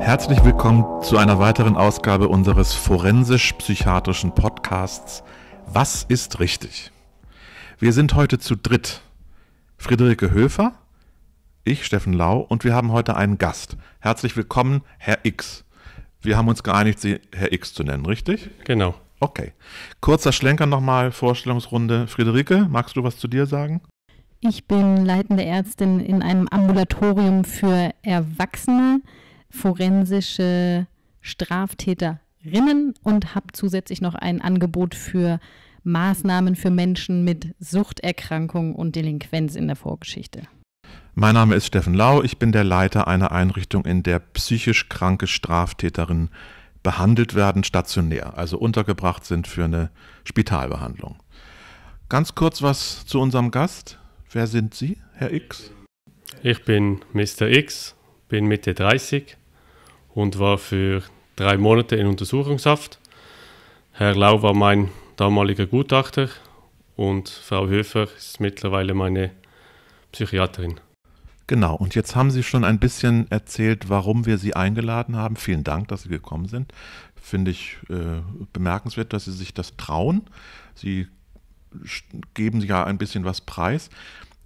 Herzlich willkommen zu einer weiteren Ausgabe unseres forensisch-psychiatrischen Podcasts Was ist richtig? Wir sind heute zu dritt. Friederike Höfer, ich, Steffen Lau, und wir haben heute einen Gast. Herzlich willkommen, Herr X. Wir haben uns geeinigt, Sie Herr X zu nennen, richtig? Genau. Okay. Kurzer Schlenker nochmal, Vorstellungsrunde. Friederike, magst du was zu dir sagen? Ich bin leitende Ärztin in einem Ambulatorium für Erwachsene forensische Straftäterinnen und habe zusätzlich noch ein Angebot für Maßnahmen für Menschen mit Suchterkrankung und Delinquenz in der Vorgeschichte. Mein Name ist Steffen Lau, ich bin der Leiter einer Einrichtung, in der psychisch kranke Straftäterinnen behandelt werden, stationär, also untergebracht sind für eine Spitalbehandlung. Ganz kurz was zu unserem Gast. Wer sind Sie, Herr X? Ich bin Mr. X, bin Mitte 30, und war für drei Monate in Untersuchungshaft. Herr Lau war mein damaliger Gutachter und Frau Höfer ist mittlerweile meine Psychiaterin. Genau, und jetzt haben Sie schon ein bisschen erzählt, warum wir Sie eingeladen haben. Vielen Dank, dass Sie gekommen sind. Finde ich äh, bemerkenswert, dass Sie sich das trauen. Sie geben ja ein bisschen was preis.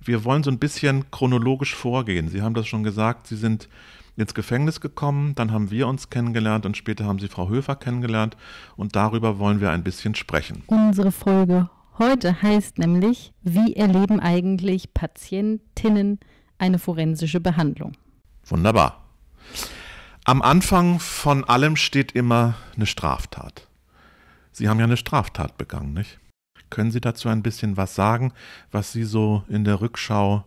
Wir wollen so ein bisschen chronologisch vorgehen. Sie haben das schon gesagt, Sie sind ins Gefängnis gekommen, dann haben wir uns kennengelernt und später haben sie Frau Höfer kennengelernt und darüber wollen wir ein bisschen sprechen. Unsere Folge heute heißt nämlich, wie erleben eigentlich Patientinnen eine forensische Behandlung? Wunderbar. Am Anfang von allem steht immer eine Straftat. Sie haben ja eine Straftat begangen, nicht? Können Sie dazu ein bisschen was sagen, was Sie so in der Rückschau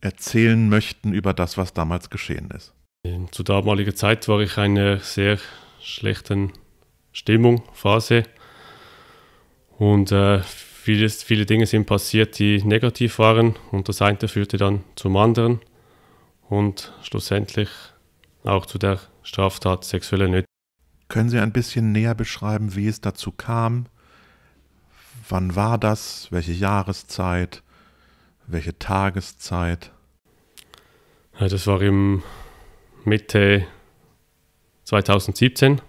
erzählen möchten über das, was damals geschehen ist? Ähm, zu damaliger Zeit war ich in einer sehr schlechten Stimmung, Phase. Und äh, vieles, viele Dinge sind passiert, die negativ waren. Und das eine führte dann zum anderen. Und schlussendlich auch zu der Straftat sexueller Nötigung. Können Sie ein bisschen näher beschreiben, wie es dazu kam? Wann war das? Welche Jahreszeit? Welche Tageszeit? Ja, das war im Mitte 2017,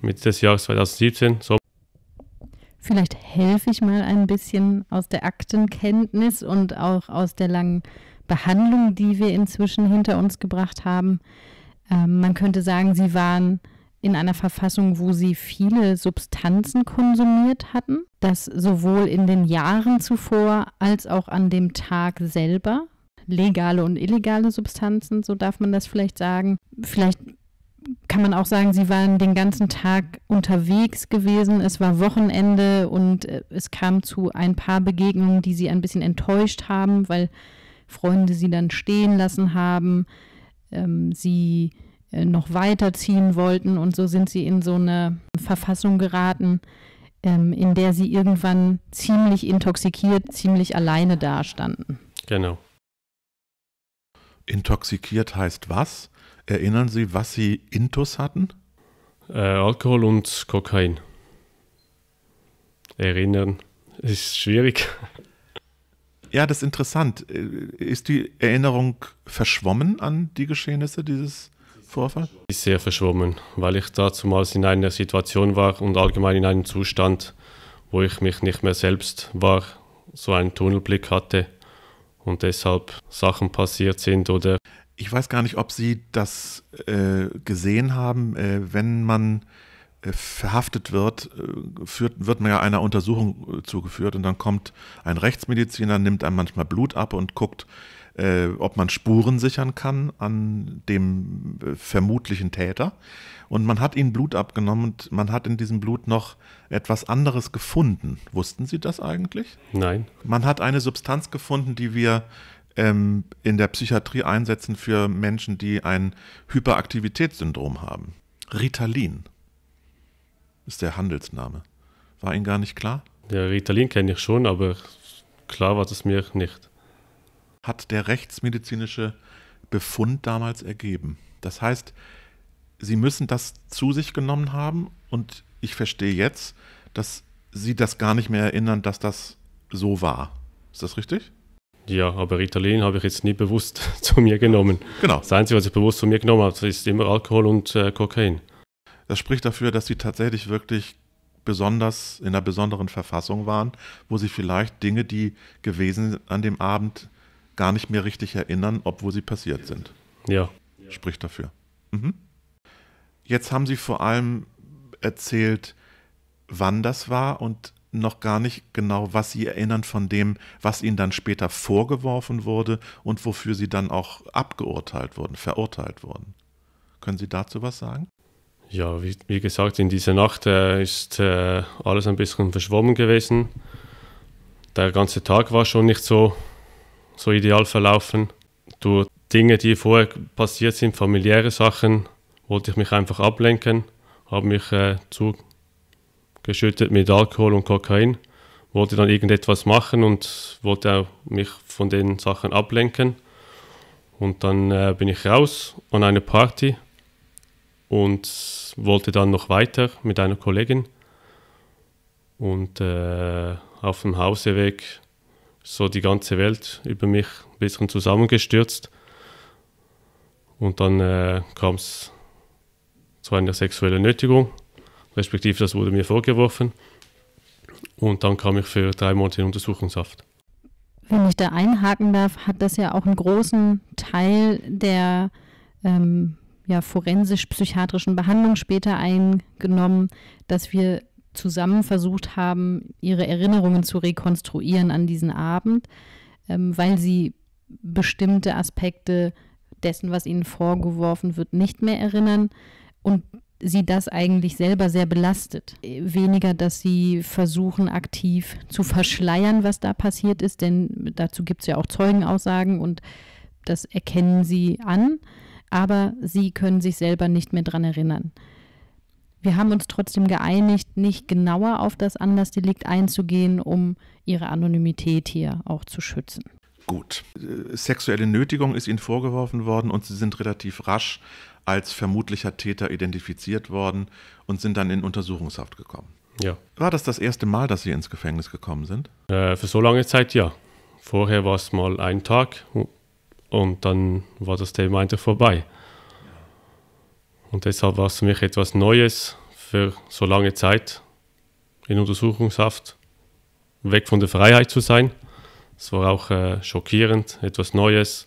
Mitte des Jahres 2017. So. Vielleicht helfe ich mal ein bisschen aus der Aktenkenntnis und auch aus der langen Behandlung, die wir inzwischen hinter uns gebracht haben. Ähm, man könnte sagen, sie waren in einer Verfassung, wo sie viele Substanzen konsumiert hatten, das sowohl in den Jahren zuvor als auch an dem Tag selber legale und illegale Substanzen, so darf man das vielleicht sagen. Vielleicht kann man auch sagen, sie waren den ganzen Tag unterwegs gewesen. Es war Wochenende und äh, es kam zu ein paar Begegnungen, die sie ein bisschen enttäuscht haben, weil Freunde sie dann stehen lassen haben, ähm, sie äh, noch weiterziehen wollten und so sind sie in so eine Verfassung geraten, ähm, in der sie irgendwann ziemlich intoxikiert, ziemlich alleine dastanden. Genau. Intoxikiert heißt was? Erinnern Sie, was Sie intus hatten? Äh, Alkohol und Kokain. Erinnern ist schwierig. Ja, das ist interessant. Äh, ist die Erinnerung verschwommen an die Geschehnisse dieses Vorfalls? Ist sehr verschwommen, weil ich da zumal in einer Situation war und allgemein in einem Zustand, wo ich mich nicht mehr selbst war, so einen Tunnelblick hatte und deshalb Sachen passiert sind oder. Ich weiß gar nicht, ob Sie das äh, gesehen haben, äh, wenn man äh, verhaftet wird, äh, führt, wird man ja einer Untersuchung äh, zugeführt und dann kommt ein Rechtsmediziner, nimmt einem manchmal Blut ab und guckt, äh, ob man Spuren sichern kann an dem äh, vermutlichen Täter. Und man hat ihnen Blut abgenommen und man hat in diesem Blut noch etwas anderes gefunden. Wussten Sie das eigentlich? Nein. Man hat eine Substanz gefunden, die wir ähm, in der Psychiatrie einsetzen für Menschen, die ein Hyperaktivitätssyndrom haben. Ritalin ist der Handelsname. War Ihnen gar nicht klar? Ja, Ritalin kenne ich schon, aber klar war es mir nicht hat der rechtsmedizinische Befund damals ergeben. Das heißt, Sie müssen das zu sich genommen haben und ich verstehe jetzt, dass Sie das gar nicht mehr erinnern, dass das so war. Ist das richtig? Ja, aber Ritalin habe ich jetzt nie bewusst zu mir genommen. Genau. Das Einzige, was ich bewusst zu mir genommen habe, ist immer Alkohol und äh, Kokain. Das spricht dafür, dass sie tatsächlich wirklich besonders in einer besonderen Verfassung waren, wo sie vielleicht Dinge, die gewesen an dem Abend gar nicht mehr richtig erinnern, obwohl sie passiert sind. Ja. Spricht dafür. Mhm. Jetzt haben Sie vor allem erzählt, wann das war und noch gar nicht genau, was Sie erinnern von dem, was Ihnen dann später vorgeworfen wurde und wofür Sie dann auch abgeurteilt wurden, verurteilt wurden. Können Sie dazu was sagen? Ja, wie, wie gesagt, in dieser Nacht äh, ist äh, alles ein bisschen verschwommen gewesen. Der ganze Tag war schon nicht so so ideal verlaufen. Durch Dinge, die vorher passiert sind, familiäre Sachen, wollte ich mich einfach ablenken, habe mich äh, zugeschüttet mit Alkohol und Kokain, wollte dann irgendetwas machen und wollte auch mich von den Sachen ablenken. Und dann äh, bin ich raus an eine Party und wollte dann noch weiter mit einer Kollegin. Und äh, auf dem Hauseweg so die ganze Welt über mich ein bisschen zusammengestürzt. Und dann äh, kam es zu einer sexuellen Nötigung, respektive das wurde mir vorgeworfen. Und dann kam ich für drei Monate in Untersuchungshaft. Wenn ich da einhaken darf, hat das ja auch einen großen Teil der ähm, ja, forensisch-psychiatrischen Behandlung später eingenommen, dass wir zusammen versucht haben, ihre Erinnerungen zu rekonstruieren an diesen Abend, ähm, weil sie bestimmte Aspekte dessen, was ihnen vorgeworfen wird, nicht mehr erinnern und sie das eigentlich selber sehr belastet. Äh, weniger, dass sie versuchen, aktiv zu verschleiern, was da passiert ist, denn dazu gibt es ja auch Zeugenaussagen und das erkennen sie an, aber sie können sich selber nicht mehr daran erinnern. Wir haben uns trotzdem geeinigt, nicht genauer auf das Anlassdelikt einzugehen, um ihre Anonymität hier auch zu schützen. Gut. Äh, sexuelle Nötigung ist ihnen vorgeworfen worden und sie sind relativ rasch als vermutlicher Täter identifiziert worden und sind dann in Untersuchungshaft gekommen. Ja. War das das erste Mal, dass sie ins Gefängnis gekommen sind? Äh, für so lange Zeit ja. Vorher war es mal ein Tag und dann war das Thema einfach vorbei. Und deshalb war es für mich etwas Neues für so lange Zeit in Untersuchungshaft, weg von der Freiheit zu sein. Es war auch äh, schockierend, etwas Neues.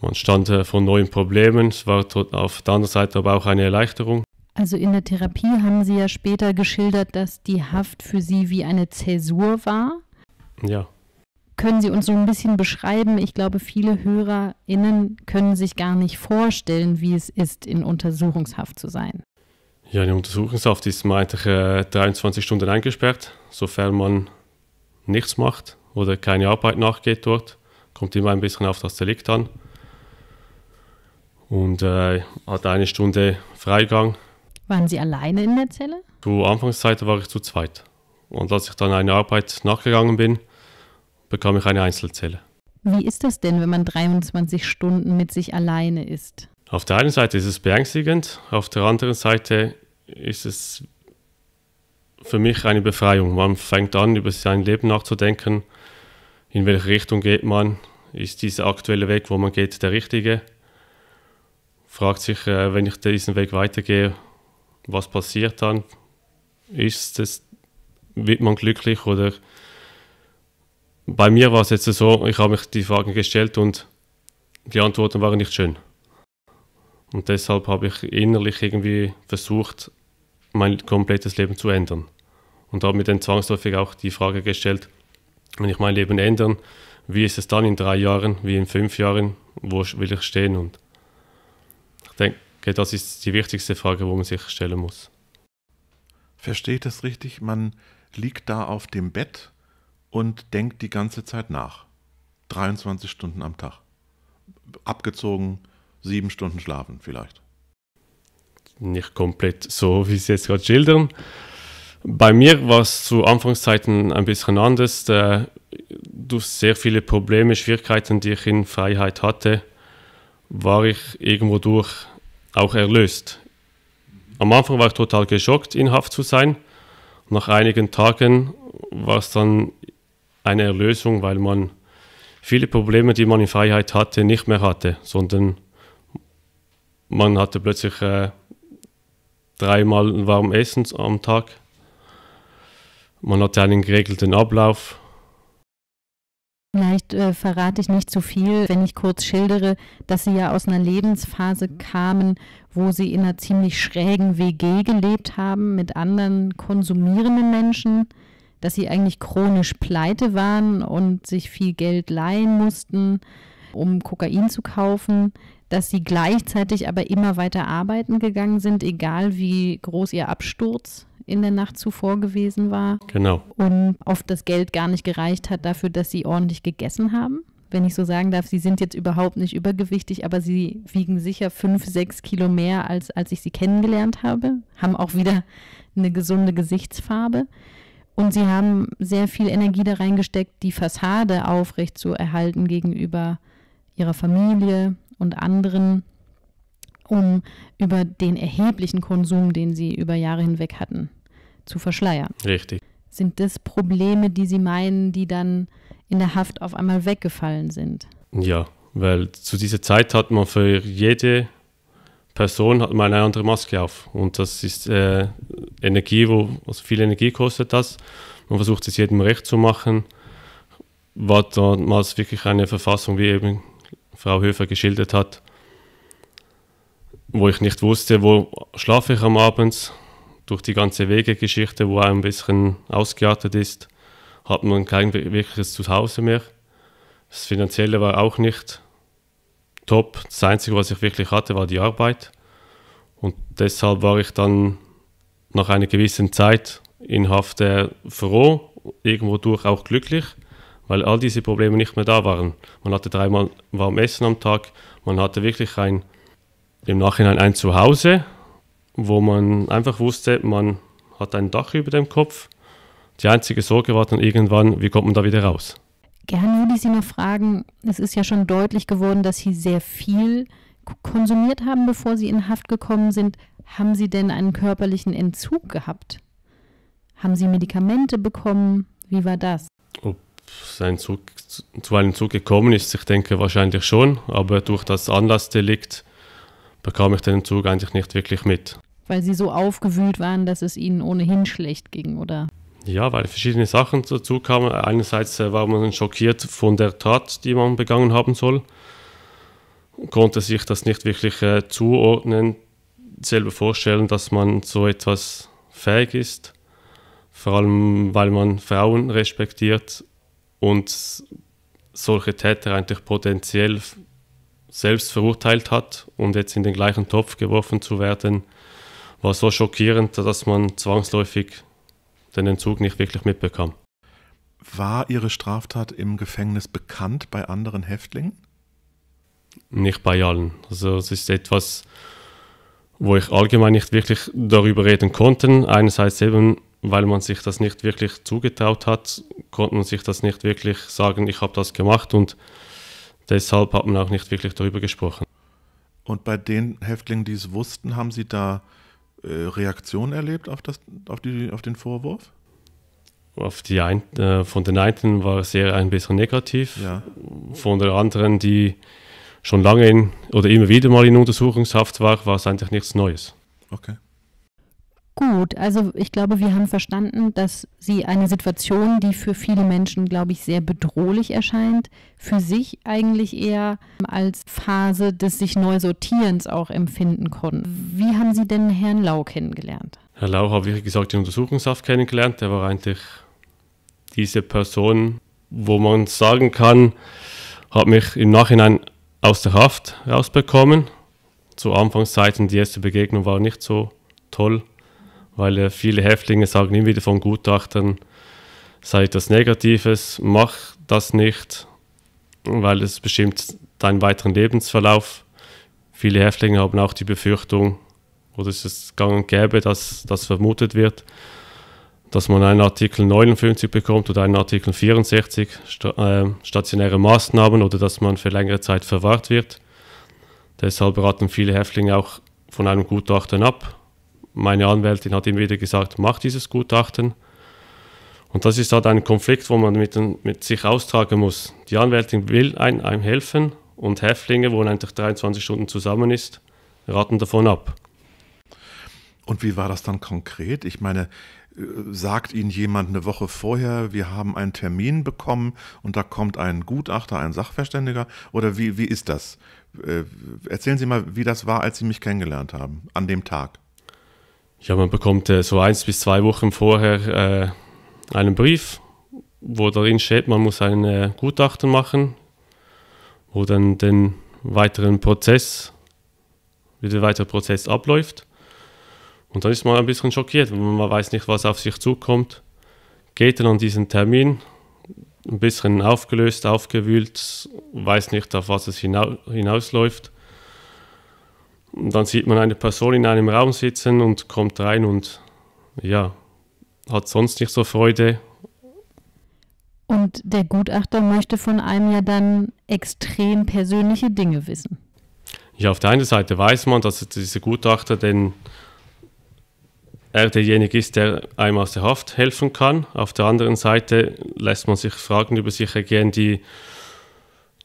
Man stand äh, vor neuen Problemen. Es war auf der anderen Seite aber auch eine Erleichterung. Also in der Therapie haben Sie ja später geschildert, dass die Haft für Sie wie eine Zäsur war. Ja, können Sie uns so ein bisschen beschreiben? Ich glaube, viele HörerInnen können sich gar nicht vorstellen, wie es ist, in Untersuchungshaft zu sein. Ja, in Untersuchungshaft ist man eigentlich äh, 23 Stunden eingesperrt, sofern man nichts macht oder keine Arbeit nachgeht dort. Kommt immer ein bisschen auf das Delikt an. Und äh, hat eine Stunde Freigang. Waren Sie alleine in der Zelle? Zu Anfangszeit war ich zu zweit. Und als ich dann eine Arbeit nachgegangen bin, bekam ich eine Einzelzelle. Wie ist das denn, wenn man 23 Stunden mit sich alleine ist? Auf der einen Seite ist es beängstigend, auf der anderen Seite ist es für mich eine Befreiung. Man fängt an, über sein Leben nachzudenken. In welche Richtung geht man? Ist dieser aktuelle Weg, wo man geht, der richtige? Fragt sich, äh, wenn ich diesen Weg weitergehe, was passiert dann? Ist es, wird man glücklich oder bei mir war es jetzt so, ich habe mich die Fragen gestellt und die Antworten waren nicht schön. Und deshalb habe ich innerlich irgendwie versucht, mein komplettes Leben zu ändern. Und habe mir dann zwangsläufig auch die Frage gestellt, wenn ich mein Leben ändern, wie ist es dann in drei Jahren, wie in fünf Jahren, wo will ich stehen? Und ich denke, das ist die wichtigste Frage, wo man sich stellen muss. Versteht das richtig? Man liegt da auf dem Bett und denkt die ganze Zeit nach. 23 Stunden am Tag. Abgezogen sieben Stunden schlafen vielleicht. Nicht komplett so, wie Sie jetzt gerade schildern. Bei mir war es zu Anfangszeiten ein bisschen anders. Äh, durch sehr viele Probleme, Schwierigkeiten, die ich in Freiheit hatte, war ich irgendwo durch auch erlöst. Am Anfang war ich total geschockt, in Haft zu sein. Nach einigen Tagen war es dann eine Erlösung, weil man viele Probleme, die man in Freiheit hatte, nicht mehr hatte, sondern man hatte plötzlich äh, dreimal warm Essen am Tag. Man hatte einen geregelten Ablauf. Vielleicht äh, verrate ich nicht zu viel, wenn ich kurz schildere, dass Sie ja aus einer Lebensphase kamen, wo Sie in einer ziemlich schrägen WG gelebt haben mit anderen konsumierenden Menschen dass sie eigentlich chronisch pleite waren und sich viel Geld leihen mussten, um Kokain zu kaufen, dass sie gleichzeitig aber immer weiter arbeiten gegangen sind, egal wie groß ihr Absturz in der Nacht zuvor gewesen war. Genau. Und oft das Geld gar nicht gereicht hat dafür, dass sie ordentlich gegessen haben. Wenn ich so sagen darf, sie sind jetzt überhaupt nicht übergewichtig, aber sie wiegen sicher fünf, sechs Kilo mehr, als, als ich sie kennengelernt habe. Haben auch wieder eine gesunde Gesichtsfarbe. Und sie haben sehr viel Energie da reingesteckt, die Fassade aufrecht zu erhalten gegenüber ihrer Familie und anderen, um über den erheblichen Konsum, den sie über Jahre hinweg hatten, zu verschleiern. Richtig. Sind das Probleme, die sie meinen, die dann in der Haft auf einmal weggefallen sind? Ja, weil zu dieser Zeit hat man für jede Person hat mal eine andere Maske auf. Und das ist äh, Energie, wo, also viel Energie kostet das. Man versucht es jedem recht zu machen. War damals wirklich eine Verfassung, wie eben Frau Höfer geschildert hat, wo ich nicht wusste, wo schlafe ich am Abend. Durch die ganze Wegegeschichte, wo ein bisschen ausgeartet ist, hat man kein wirkliches Zuhause mehr. Das Finanzielle war auch nicht top. Das Einzige, was ich wirklich hatte, war die Arbeit. Und deshalb war ich dann nach einer gewissen Zeit in Haft froh, irgendwo durch auch glücklich, weil all diese Probleme nicht mehr da waren. Man hatte dreimal warm Essen am Tag, man hatte wirklich ein, im Nachhinein ein Zuhause, wo man einfach wusste, man hat ein Dach über dem Kopf. Die einzige Sorge war dann irgendwann, wie kommt man da wieder raus? gerne würde ich Sie noch fragen, es ist ja schon deutlich geworden, dass Sie sehr viel konsumiert haben, bevor Sie in Haft gekommen sind. Haben Sie denn einen körperlichen Entzug gehabt? Haben Sie Medikamente bekommen? Wie war das? Ob sein Zug zu einem Zug gekommen ist, ich denke wahrscheinlich schon, aber durch das Anlassdelikt bekam ich den Zug eigentlich nicht wirklich mit. Weil Sie so aufgewühlt waren, dass es Ihnen ohnehin schlecht ging, oder? Ja, weil verschiedene Sachen dazu kamen. Einerseits äh, war man schockiert von der Tat, die man begangen haben soll, konnte sich das nicht wirklich äh, zuordnen, selber vorstellen, dass man so etwas fähig ist, vor allem weil man Frauen respektiert und solche Täter eigentlich potenziell selbst verurteilt hat und jetzt in den gleichen Topf geworfen zu werden, war so schockierend, dass man zwangsläufig den Entzug nicht wirklich mitbekam. War Ihre Straftat im Gefängnis bekannt bei anderen Häftlingen? Nicht bei allen. Also es ist etwas, wo ich allgemein nicht wirklich darüber reden konnte. Einerseits eben, weil man sich das nicht wirklich zugetraut hat, konnte man sich das nicht wirklich sagen, ich habe das gemacht und deshalb hat man auch nicht wirklich darüber gesprochen. Und bei den Häftlingen, die es wussten, haben Sie da äh, Reaktion erlebt auf, das, auf, die, auf den Vorwurf? Auf die ein, äh, von den einen war es eher ein bisschen negativ, ja. von der anderen, die schon lange in, oder immer wieder mal in Untersuchungshaft war, war es eigentlich nichts Neues. Okay gut. Also ich glaube, wir haben verstanden, dass sie eine Situation, die für viele Menschen, glaube ich, sehr bedrohlich erscheint, für sich eigentlich eher als Phase des sich Neusortierens auch empfinden konnten. Wie haben Sie denn Herrn Lau kennengelernt? Herr Lau habe ich, wie gesagt, im Untersuchungshaft kennengelernt. Der war eigentlich diese Person, wo man sagen kann, hat mich im Nachhinein aus der Haft rausbekommen. Zu Anfangszeiten, die erste Begegnung war nicht so toll weil äh, viele Häftlinge sagen immer wieder von Gutachtern, sei das Negatives, mach das nicht, weil es bestimmt deinen weiteren Lebensverlauf. Viele Häftlinge haben auch die Befürchtung, oder es ist gang und gäbe, dass das vermutet wird, dass man einen Artikel 59 bekommt oder einen Artikel 64, sta äh, stationäre Maßnahmen oder dass man für längere Zeit verwahrt wird. Deshalb raten viele Häftlinge auch von einem Gutachten ab meine Anwältin hat ihm wieder gesagt, mach dieses Gutachten. Und das ist halt ein Konflikt, wo man mit, mit sich austragen muss. Die Anwältin will einem, einem helfen und Häftlinge, wo man eigentlich 23 Stunden zusammen ist, raten davon ab. Und wie war das dann konkret? Ich meine, äh, sagt Ihnen jemand eine Woche vorher, wir haben einen Termin bekommen und da kommt ein Gutachter, ein Sachverständiger? Oder wie, wie ist das? Äh, erzählen Sie mal, wie das war, als Sie mich kennengelernt haben, an dem Tag ja, man bekommt äh, so eins bis zwei Wochen vorher äh, einen Brief, wo darin steht, man muss ein äh, Gutachten machen, wo dann den weiteren Prozess, wie der weitere Prozess abläuft. Und dann ist man ein bisschen schockiert, weil man weiß nicht, was auf sich zukommt. Geht dann an diesen Termin, ein bisschen aufgelöst, aufgewühlt, weiß nicht, auf was es hinausläuft. Und dann sieht man eine Person in einem Raum sitzen und kommt rein und ja, hat sonst nicht so Freude. Und der Gutachter möchte von einem ja dann extrem persönliche Dinge wissen. Ja, auf der einen Seite weiß man, dass dieser Gutachter denn er derjenige ist, der einem aus der Haft helfen kann. Auf der anderen Seite lässt man sich Fragen über sich ergehen, die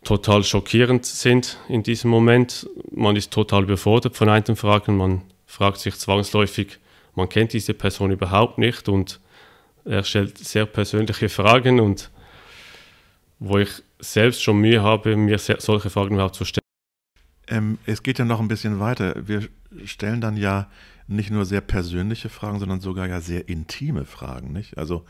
total schockierend sind in diesem Moment. Man ist total überfordert von einigen Fragen, man fragt sich zwangsläufig, man kennt diese Person überhaupt nicht und er stellt sehr persönliche Fragen und wo ich selbst schon Mühe habe, mir solche Fragen überhaupt zu stellen. Ähm, es geht ja noch ein bisschen weiter. Wir stellen dann ja nicht nur sehr persönliche Fragen, sondern sogar ja sehr intime Fragen, nicht? Also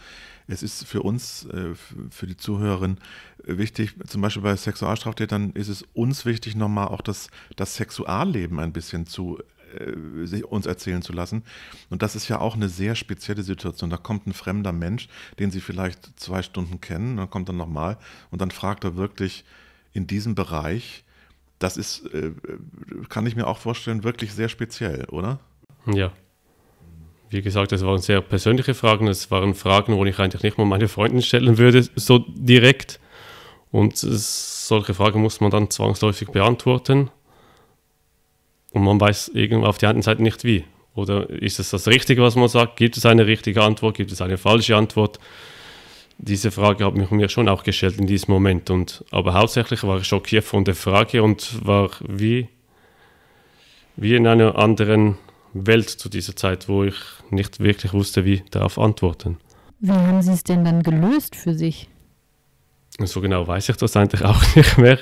es ist für uns, äh, für die Zuhörerinnen, wichtig, zum Beispiel bei Sexualstraftätern ist es uns wichtig, nochmal auch das, das Sexualleben ein bisschen zu äh, uns erzählen zu lassen. Und das ist ja auch eine sehr spezielle Situation. Da kommt ein fremder Mensch, den sie vielleicht zwei Stunden kennen, dann kommt er nochmal und dann fragt er wirklich in diesem Bereich, das ist, äh, kann ich mir auch vorstellen, wirklich sehr speziell, oder? Ja. Wie gesagt, das waren sehr persönliche Fragen. Das waren Fragen, wo ich eigentlich nicht mal meine Freunden stellen würde, so direkt. Und solche Fragen muss man dann zwangsläufig beantworten. Und man weiß auf der einen Seite nicht wie. Oder ist es das Richtige, was man sagt? Gibt es eine richtige Antwort? Gibt es eine falsche Antwort? Diese Frage habe ich mir schon auch gestellt in diesem Moment. Und, aber hauptsächlich war ich schockiert von der Frage und war wie, wie in einer anderen Welt zu dieser Zeit, wo ich nicht wirklich wusste, wie darauf antworten. Wie haben Sie es denn dann gelöst für sich? So genau weiß ich das eigentlich auch nicht mehr.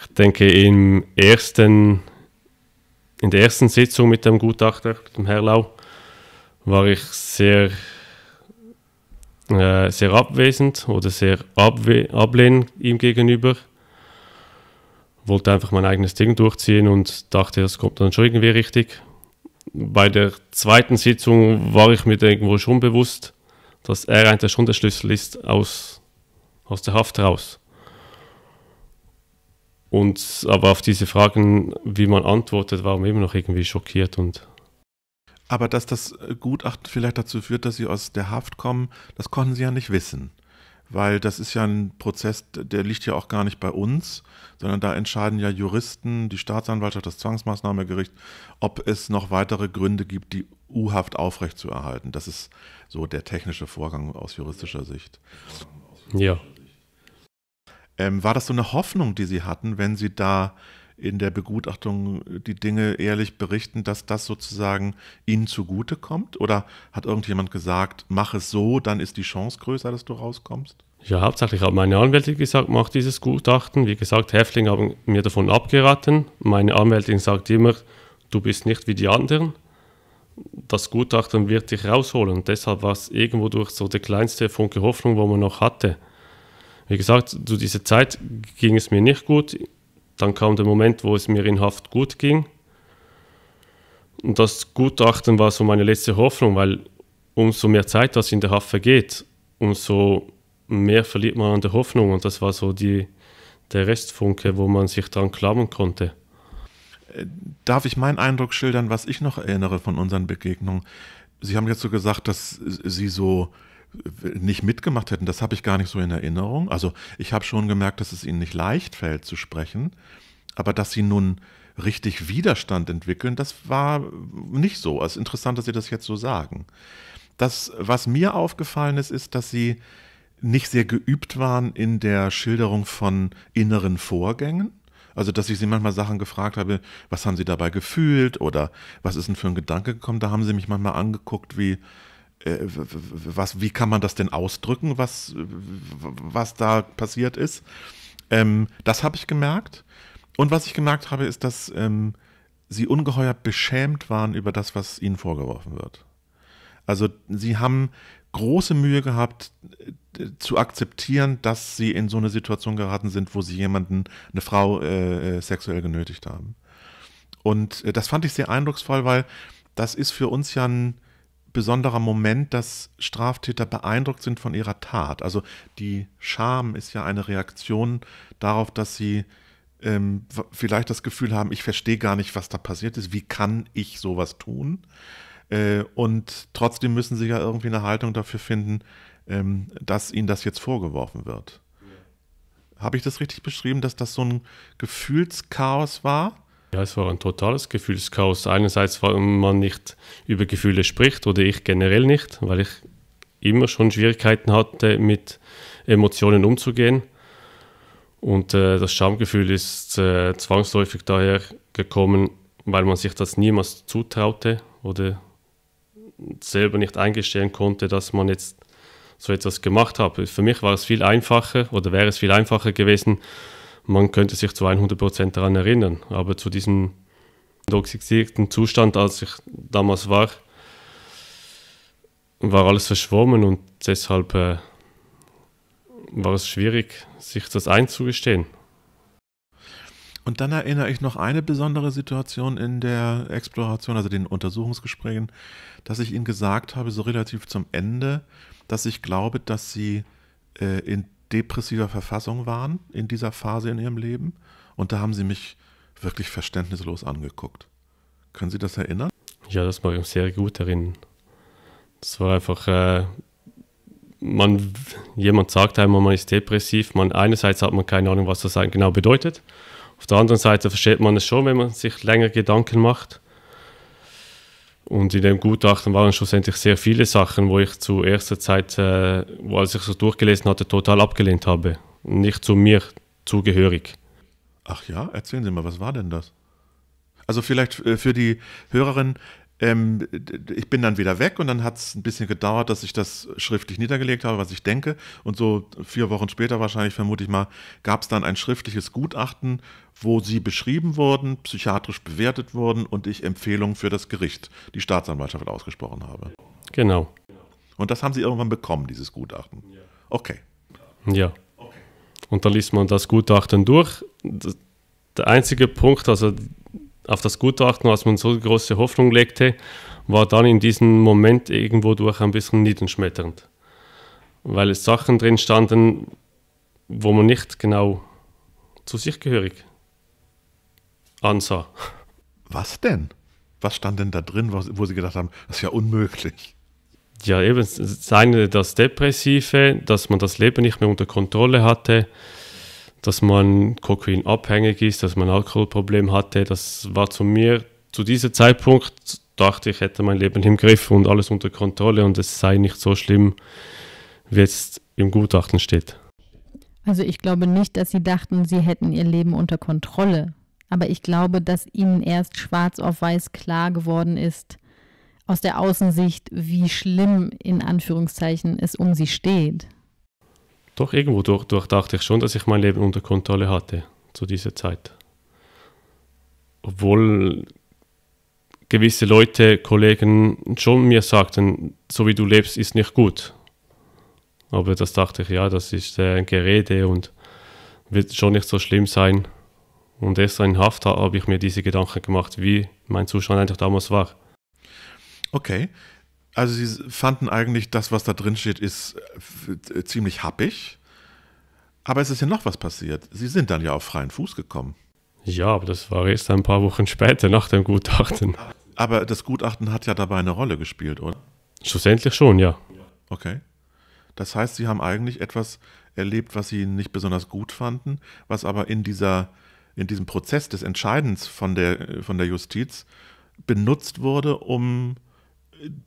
Ich denke, im ersten, in der ersten Sitzung mit dem Gutachter, dem Herrlau, war ich sehr, äh, sehr abwesend oder sehr abwe ablehnend ihm gegenüber. Wollte einfach mein eigenes Ding durchziehen und dachte, das kommt dann schon irgendwie richtig. Bei der zweiten Sitzung war ich mir irgendwo schon bewusst, dass er eigentlich schon der Schlüssel ist, aus aus der Haft raus. Und aber auf diese Fragen, wie man antwortet, war man immer noch irgendwie schockiert und. Aber dass das Gutachten vielleicht dazu führt, dass sie aus der Haft kommen, das konnten sie ja nicht wissen. Weil das ist ja ein Prozess, der liegt ja auch gar nicht bei uns, sondern da entscheiden ja Juristen, die Staatsanwaltschaft, das Zwangsmaßnahmegericht, ob es noch weitere Gründe gibt, die U-Haft aufrechtzuerhalten. Das ist so der technische Vorgang aus juristischer Sicht. Ja. Ähm, war das so eine Hoffnung, die Sie hatten, wenn Sie da in der Begutachtung die Dinge ehrlich berichten, dass das sozusagen Ihnen zugutekommt? Oder hat irgendjemand gesagt, mach es so, dann ist die Chance größer, dass du rauskommst? Ja, hauptsächlich hat meine Anwältin gesagt, mach dieses Gutachten. Wie gesagt, Häftlinge haben mir davon abgeraten. Meine Anwältin sagt immer, du bist nicht wie die anderen. Das Gutachten wird dich rausholen. Und deshalb war es irgendwo durch so der kleinste Funke Hoffnung, wo man noch hatte. Wie gesagt, zu dieser Zeit ging es mir nicht gut. Dann kam der Moment, wo es mir in Haft gut ging. Und das Gutachten war so meine letzte Hoffnung, weil umso mehr Zeit, was in der Haft vergeht, umso mehr verliert man an der Hoffnung. Und das war so die, der Restfunke, wo man sich dran klammern konnte. Darf ich meinen Eindruck schildern, was ich noch erinnere von unseren Begegnungen? Sie haben jetzt so gesagt, dass Sie so nicht mitgemacht hätten, das habe ich gar nicht so in Erinnerung. Also ich habe schon gemerkt, dass es ihnen nicht leicht fällt zu sprechen, aber dass sie nun richtig Widerstand entwickeln, das war nicht so. Es ist interessant, dass Sie das jetzt so sagen. Das, was mir aufgefallen ist, ist, dass Sie nicht sehr geübt waren in der Schilderung von inneren Vorgängen. Also, dass ich sie manchmal Sachen gefragt habe, was haben sie dabei gefühlt oder was ist denn für ein Gedanke gekommen? Da haben sie mich manchmal angeguckt wie, äh, was, wie kann man das denn ausdrücken, was, was da passiert ist. Ähm, das habe ich gemerkt. Und was ich gemerkt habe, ist, dass ähm, sie ungeheuer beschämt waren über das, was ihnen vorgeworfen wird. Also sie haben große Mühe gehabt zu akzeptieren, dass sie in so eine Situation geraten sind, wo sie jemanden, eine Frau äh, äh sexuell genötigt haben. Und äh, das fand ich sehr eindrucksvoll, weil das ist für uns ja ein, besonderer Moment, dass Straftäter beeindruckt sind von ihrer Tat. Also die Scham ist ja eine Reaktion darauf, dass sie ähm, vielleicht das Gefühl haben, ich verstehe gar nicht, was da passiert ist, wie kann ich sowas tun? Äh, und trotzdem müssen sie ja irgendwie eine Haltung dafür finden, ähm, dass ihnen das jetzt vorgeworfen wird. Habe ich das richtig beschrieben, dass das so ein Gefühlschaos war? Ja, es war ein totales Gefühlschaos. Einerseits, weil man nicht über Gefühle spricht oder ich generell nicht, weil ich immer schon Schwierigkeiten hatte, mit Emotionen umzugehen. Und äh, das Schamgefühl ist äh, zwangsläufig daher gekommen, weil man sich das niemals zutraute oder selber nicht eingestehen konnte, dass man jetzt so etwas gemacht habe. Für mich war es viel einfacher oder wäre es viel einfacher gewesen, man könnte sich zu 100% daran erinnern, aber zu diesem intoxizierten Zustand, als ich damals war, war alles verschwommen und deshalb äh, war es schwierig, sich das einzugestehen. Und dann erinnere ich noch eine besondere Situation in der Exploration, also den Untersuchungsgesprächen, dass ich Ihnen gesagt habe, so relativ zum Ende, dass ich glaube, dass Sie äh, in depressiver Verfassung waren in dieser Phase in ihrem Leben. Und da haben sie mich wirklich verständnislos angeguckt. Können Sie das erinnern? Ja, das mag ich mich sehr gut erinnern. Das war einfach, äh, man, jemand sagt einmal, man ist depressiv. Man, einerseits hat man keine Ahnung, was das genau bedeutet. Auf der anderen Seite versteht man es schon, wenn man sich länger Gedanken macht. Und in dem Gutachten waren schlussendlich sehr viele Sachen, wo ich zu erster Zeit, äh, als ich es so durchgelesen hatte, total abgelehnt habe. Nicht zu mir zugehörig. Ach ja, erzählen Sie mal, was war denn das? Also vielleicht äh, für die Hörerin, ähm, ich bin dann wieder weg und dann hat es ein bisschen gedauert, dass ich das schriftlich niedergelegt habe, was ich denke. Und so vier Wochen später wahrscheinlich, vermute ich mal, gab es dann ein schriftliches Gutachten, wo sie beschrieben wurden, psychiatrisch bewertet wurden und ich Empfehlungen für das Gericht, die Staatsanwaltschaft ausgesprochen habe. Genau. Und das haben sie irgendwann bekommen, dieses Gutachten. Okay. Ja. Und da liest man das Gutachten durch. Der einzige Punkt, also auf das Gutachten, was man so große Hoffnung legte, war dann in diesem Moment irgendwo durch ein bisschen niederschmetternd. Weil es Sachen drin standen, wo man nicht genau zu sich gehörig ansah. Was denn? Was stand denn da drin, wo sie gedacht haben, das ist ja unmöglich? Ja, eben, das eine das Depressive, dass man das Leben nicht mehr unter Kontrolle hatte, dass man kokainabhängig ist, dass man ein Alkoholproblem hatte. Das war zu mir zu diesem Zeitpunkt, dachte ich, hätte mein Leben im Griff und alles unter Kontrolle und es sei nicht so schlimm, wie es im Gutachten steht. Also ich glaube nicht, dass Sie dachten, Sie hätten Ihr Leben unter Kontrolle. Aber ich glaube, dass Ihnen erst schwarz auf weiß klar geworden ist, aus der Außensicht, wie schlimm in Anführungszeichen es um Sie steht. Doch, irgendwo durch, durchdachte ich schon, dass ich mein Leben unter Kontrolle hatte zu dieser Zeit. Obwohl gewisse Leute, Kollegen schon mir sagten, so wie du lebst, ist nicht gut. Aber das dachte ich, ja, das ist äh, ein Gerede und wird schon nicht so schlimm sein. Und erst in Haft habe ich mir diese Gedanken gemacht, wie mein Zustand eigentlich damals war. Okay, also sie fanden eigentlich, das, was da drin steht, ist äh, ziemlich happig. Aber es ist ja noch was passiert. Sie sind dann ja auf freien Fuß gekommen. Ja, aber das war erst ein paar Wochen später nach dem Gutachten. Aber das Gutachten hat ja dabei eine Rolle gespielt, oder? Schlussendlich schon, ja. Okay. Das heißt, sie haben eigentlich etwas erlebt, was sie nicht besonders gut fanden, was aber in dieser in diesem Prozess des Entscheidens von der von der Justiz benutzt wurde, um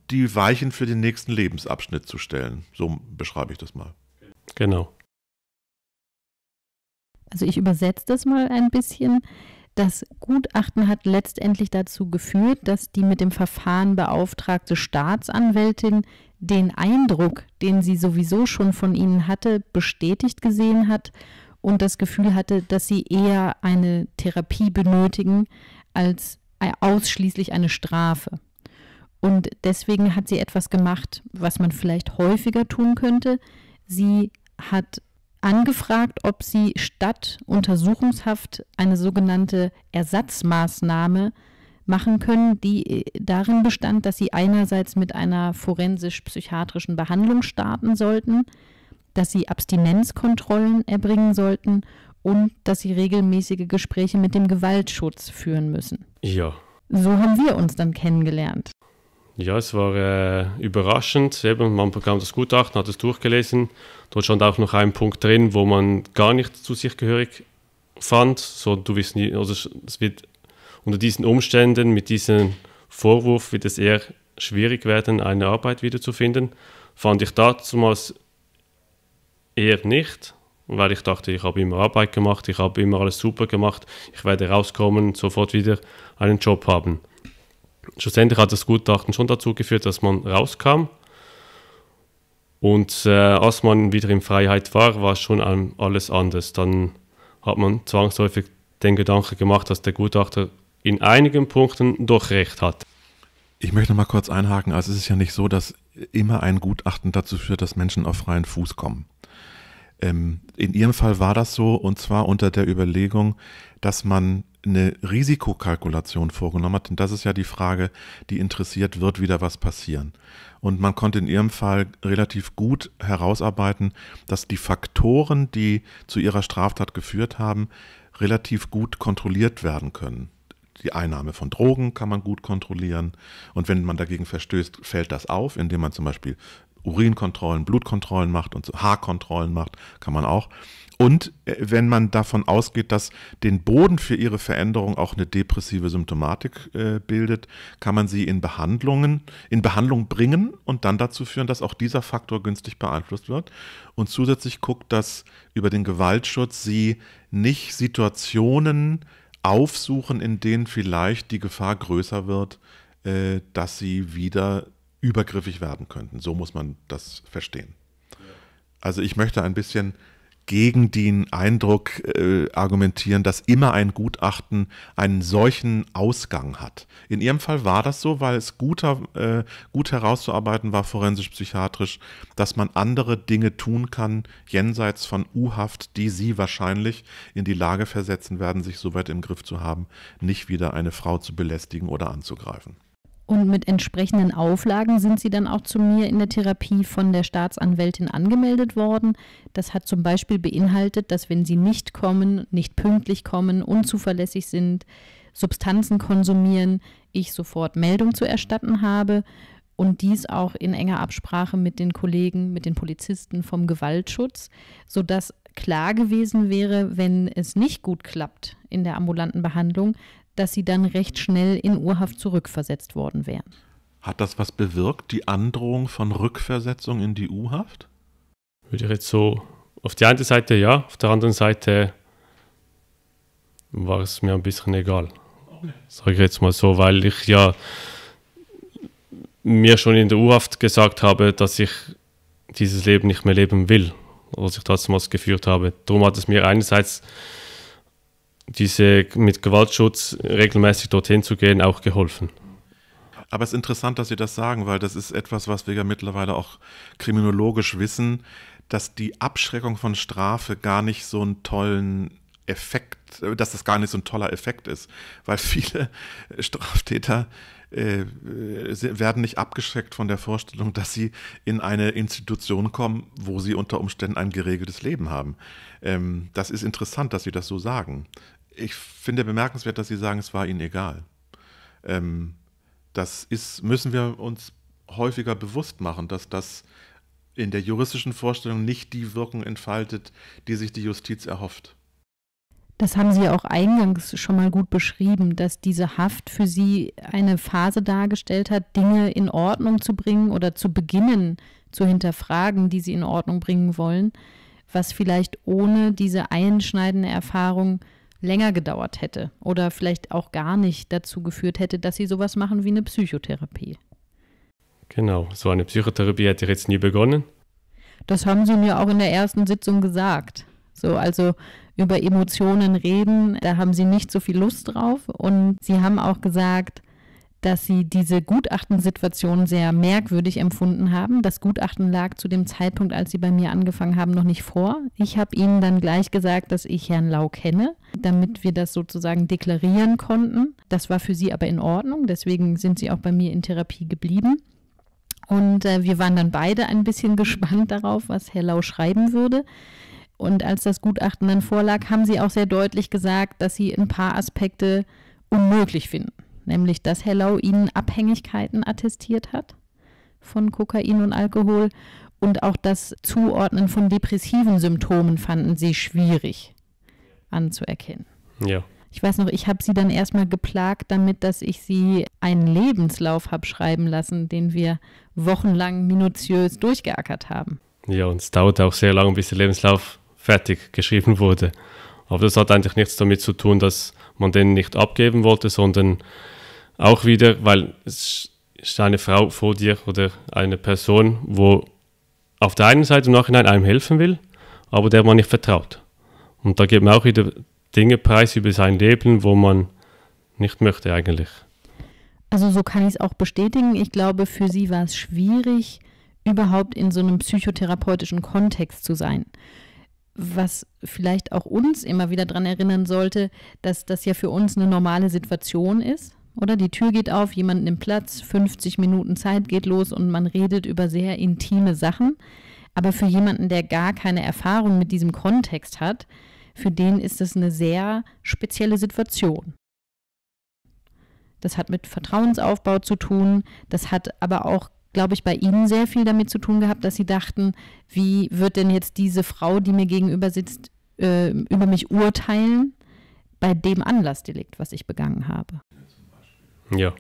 die Weichen für den nächsten Lebensabschnitt zu stellen. So beschreibe ich das mal. Genau. Also ich übersetze das mal ein bisschen. Das Gutachten hat letztendlich dazu geführt, dass die mit dem Verfahren beauftragte Staatsanwältin den Eindruck, den sie sowieso schon von ihnen hatte, bestätigt gesehen hat und das Gefühl hatte, dass sie eher eine Therapie benötigen als ausschließlich eine Strafe. Und deswegen hat sie etwas gemacht, was man vielleicht häufiger tun könnte. Sie hat angefragt, ob sie statt Untersuchungshaft eine sogenannte Ersatzmaßnahme machen können, die äh, darin bestand, dass sie einerseits mit einer forensisch-psychiatrischen Behandlung starten sollten, dass sie Abstinenzkontrollen erbringen sollten und dass sie regelmäßige Gespräche mit dem Gewaltschutz führen müssen. Ja. So haben wir uns dann kennengelernt. Ja, es war äh, überraschend. Eben, man bekam das Gutachten, hat es durchgelesen. Dort stand auch noch ein Punkt drin, wo man gar nicht zu sich gehörig fand. So, du wirst nie, also es wird unter diesen Umständen, mit diesem Vorwurf, wird es eher schwierig werden, eine Arbeit wiederzufinden. Fand ich damals eher nicht, weil ich dachte, ich habe immer Arbeit gemacht, ich habe immer alles super gemacht, ich werde rauskommen und sofort wieder einen Job haben. Schlussendlich hat das Gutachten schon dazu geführt, dass man rauskam. Und äh, als man wieder in Freiheit war, war schon alles anders. Dann hat man zwangsläufig den Gedanken gemacht, dass der Gutachter in einigen Punkten doch recht hat. Ich möchte mal kurz einhaken. Also es ist ja nicht so, dass immer ein Gutachten dazu führt, dass Menschen auf freien Fuß kommen. Ähm, in Ihrem Fall war das so, und zwar unter der Überlegung, dass man eine Risikokalkulation vorgenommen hat. Und das ist ja die Frage, die interessiert, wird wieder was passieren? Und man konnte in ihrem Fall relativ gut herausarbeiten, dass die Faktoren, die zu ihrer Straftat geführt haben, relativ gut kontrolliert werden können. Die Einnahme von Drogen kann man gut kontrollieren. Und wenn man dagegen verstößt, fällt das auf, indem man zum Beispiel Urinkontrollen, Blutkontrollen macht und Haarkontrollen macht, kann man auch. Und äh, wenn man davon ausgeht, dass den Boden für ihre Veränderung auch eine depressive Symptomatik äh, bildet, kann man sie in Behandlungen, in Behandlung bringen und dann dazu führen, dass auch dieser Faktor günstig beeinflusst wird. Und zusätzlich guckt, dass über den Gewaltschutz sie nicht Situationen aufsuchen, in denen vielleicht die Gefahr größer wird, äh, dass sie wieder übergriffig werden könnten. So muss man das verstehen. Also ich möchte ein bisschen gegen den Eindruck äh, argumentieren, dass immer ein Gutachten einen solchen Ausgang hat. In ihrem Fall war das so, weil es guter, äh, gut herauszuarbeiten war, forensisch-psychiatrisch, dass man andere Dinge tun kann, jenseits von U-Haft, die sie wahrscheinlich in die Lage versetzen werden, sich so weit im Griff zu haben, nicht wieder eine Frau zu belästigen oder anzugreifen. Und mit entsprechenden Auflagen sind sie dann auch zu mir in der Therapie von der Staatsanwältin angemeldet worden. Das hat zum Beispiel beinhaltet, dass wenn sie nicht kommen, nicht pünktlich kommen, unzuverlässig sind, Substanzen konsumieren, ich sofort Meldung zu erstatten habe und dies auch in enger Absprache mit den Kollegen, mit den Polizisten vom Gewaltschutz, sodass klar gewesen wäre, wenn es nicht gut klappt in der ambulanten Behandlung, dass sie dann recht schnell in Urhaft zurückversetzt worden wären. Hat das was bewirkt, die Androhung von Rückversetzung in die U-Haft? Würde ich jetzt so auf der einen Seite ja, auf der anderen Seite war es mir ein bisschen egal. Sage ich jetzt mal so, weil ich ja mir schon in der U-Haft gesagt habe, dass ich dieses Leben nicht mehr leben will, was ich damals geführt habe. Darum hat es mir einerseits diese mit Gewaltschutz regelmäßig dorthin zu gehen, auch geholfen. Aber es ist interessant, dass Sie das sagen, weil das ist etwas, was wir ja mittlerweile auch kriminologisch wissen, dass die Abschreckung von Strafe gar nicht so einen tollen Effekt, äh, dass das gar nicht so ein toller Effekt ist, weil viele Straftäter äh, äh, werden nicht abgeschreckt von der Vorstellung, dass sie in eine Institution kommen, wo sie unter Umständen ein geregeltes Leben haben. Ähm, das ist interessant, dass Sie das so sagen ich finde bemerkenswert, dass Sie sagen, es war Ihnen egal. Ähm, das ist, müssen wir uns häufiger bewusst machen, dass das in der juristischen Vorstellung nicht die Wirkung entfaltet, die sich die Justiz erhofft. Das haben Sie ja auch eingangs schon mal gut beschrieben, dass diese Haft für Sie eine Phase dargestellt hat, Dinge in Ordnung zu bringen oder zu beginnen zu hinterfragen, die Sie in Ordnung bringen wollen, was vielleicht ohne diese einschneidende Erfahrung länger gedauert hätte oder vielleicht auch gar nicht dazu geführt hätte, dass sie sowas machen wie eine Psychotherapie. Genau, so eine Psychotherapie hätte jetzt nie begonnen. Das haben sie mir auch in der ersten Sitzung gesagt. So, also über Emotionen reden, da haben sie nicht so viel Lust drauf und sie haben auch gesagt, dass sie diese Gutachtensituation sehr merkwürdig empfunden haben. Das Gutachten lag zu dem Zeitpunkt, als sie bei mir angefangen haben, noch nicht vor. Ich habe ihnen dann gleich gesagt, dass ich Herrn Lau kenne, damit wir das sozusagen deklarieren konnten. Das war für sie aber in Ordnung, deswegen sind sie auch bei mir in Therapie geblieben. Und äh, wir waren dann beide ein bisschen gespannt darauf, was Herr Lau schreiben würde. Und als das Gutachten dann vorlag, haben sie auch sehr deutlich gesagt, dass sie ein paar Aspekte unmöglich finden nämlich dass Hellau ihnen Abhängigkeiten attestiert hat von Kokain und Alkohol und auch das Zuordnen von depressiven Symptomen fanden sie schwierig anzuerkennen. Ja. Ich weiß noch, ich habe sie dann erstmal geplagt damit, dass ich sie einen Lebenslauf habe schreiben lassen, den wir wochenlang minutiös durchgeackert haben. Ja, und es dauerte auch sehr lange, bis der Lebenslauf fertig geschrieben wurde. Aber das hat eigentlich nichts damit zu tun, dass man den nicht abgeben wollte, sondern auch wieder, weil es ist eine Frau vor dir oder eine Person, wo auf der einen Seite im Nachhinein einem helfen will, aber der man nicht vertraut. Und da gibt man auch wieder Dinge preis über sein Leben, wo man nicht möchte eigentlich. Also so kann ich es auch bestätigen. Ich glaube, für sie war es schwierig, überhaupt in so einem psychotherapeutischen Kontext zu sein. Was vielleicht auch uns immer wieder daran erinnern sollte, dass das ja für uns eine normale Situation ist oder? Die Tür geht auf, jemand nimmt Platz, 50 Minuten Zeit geht los und man redet über sehr intime Sachen. Aber für jemanden, der gar keine Erfahrung mit diesem Kontext hat, für den ist das eine sehr spezielle Situation. Das hat mit Vertrauensaufbau zu tun, das hat aber auch glaube ich, bei Ihnen sehr viel damit zu tun gehabt, dass Sie dachten, wie wird denn jetzt diese Frau, die mir gegenüber sitzt, äh, über mich urteilen bei dem Anlassdelikt, was ich begangen habe? Ja.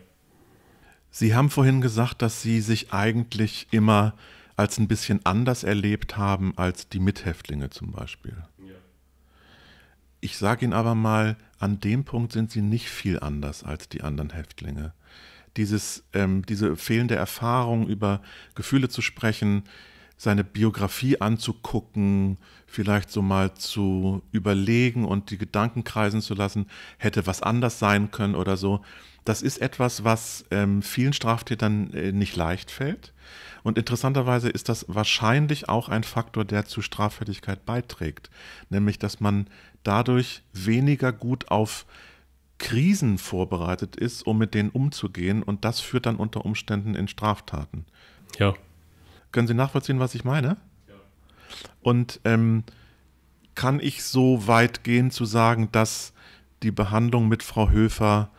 Sie haben vorhin gesagt, dass Sie sich eigentlich immer als ein bisschen anders erlebt haben als die Mithäftlinge zum Beispiel. Ja. Ich sage Ihnen aber mal, an dem Punkt sind Sie nicht viel anders als die anderen Häftlinge. Dieses, ähm, diese fehlende Erfahrung, über Gefühle zu sprechen, seine Biografie anzugucken, vielleicht so mal zu überlegen und die Gedanken kreisen zu lassen, hätte was anders sein können oder so. Das ist etwas, was ähm, vielen Straftätern äh, nicht leicht fällt. Und interessanterweise ist das wahrscheinlich auch ein Faktor, der zu Straffälligkeit beiträgt. Nämlich, dass man dadurch weniger gut auf Krisen vorbereitet ist, um mit denen umzugehen. Und das führt dann unter Umständen in Straftaten. Ja. Können Sie nachvollziehen, was ich meine? Ja. Und ähm, kann ich so weit gehen zu sagen, dass die Behandlung mit Frau Höfer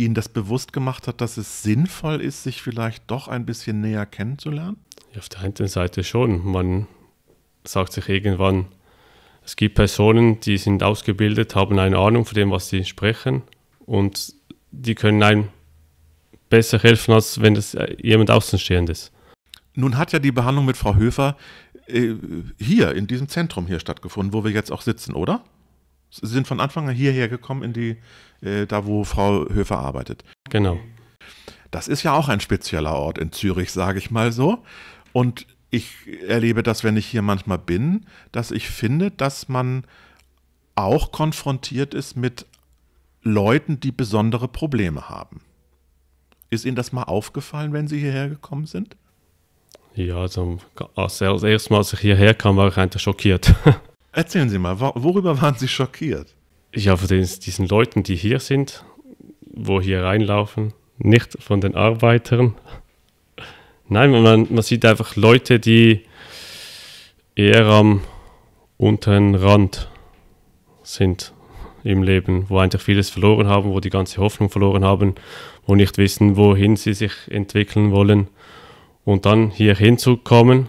Ihnen das bewusst gemacht hat, dass es sinnvoll ist, sich vielleicht doch ein bisschen näher kennenzulernen? auf der einen Seite schon. Man sagt sich irgendwann, es gibt Personen, die sind ausgebildet, haben eine Ahnung von dem, was sie sprechen und die können einem besser helfen, als wenn das äh, jemand außenstehend ist. Nun hat ja die Behandlung mit Frau Höfer äh, hier in diesem Zentrum hier stattgefunden, wo wir jetzt auch sitzen, oder? Sie sind von Anfang an hierher gekommen, in die, äh, da wo Frau Höfer arbeitet. Genau. Das ist ja auch ein spezieller Ort in Zürich, sage ich mal so. Und ich erlebe das, wenn ich hier manchmal bin, dass ich finde, dass man auch konfrontiert ist mit Leuten, die besondere Probleme haben. Ist Ihnen das mal aufgefallen, wenn Sie hierher gekommen sind? Ja, also als erstes Mal, als ich hierher kam, war ich eigentlich schockiert. Erzählen Sie mal, worüber waren Sie schockiert? Ja, von den, diesen Leuten, die hier sind, wo hier reinlaufen, nicht von den Arbeitern. Nein, man, man sieht einfach Leute, die eher am unteren Rand sind im Leben, wo einfach vieles verloren haben, wo die ganze Hoffnung verloren haben, wo nicht wissen, wohin sie sich entwickeln wollen. Und dann hier hinzukommen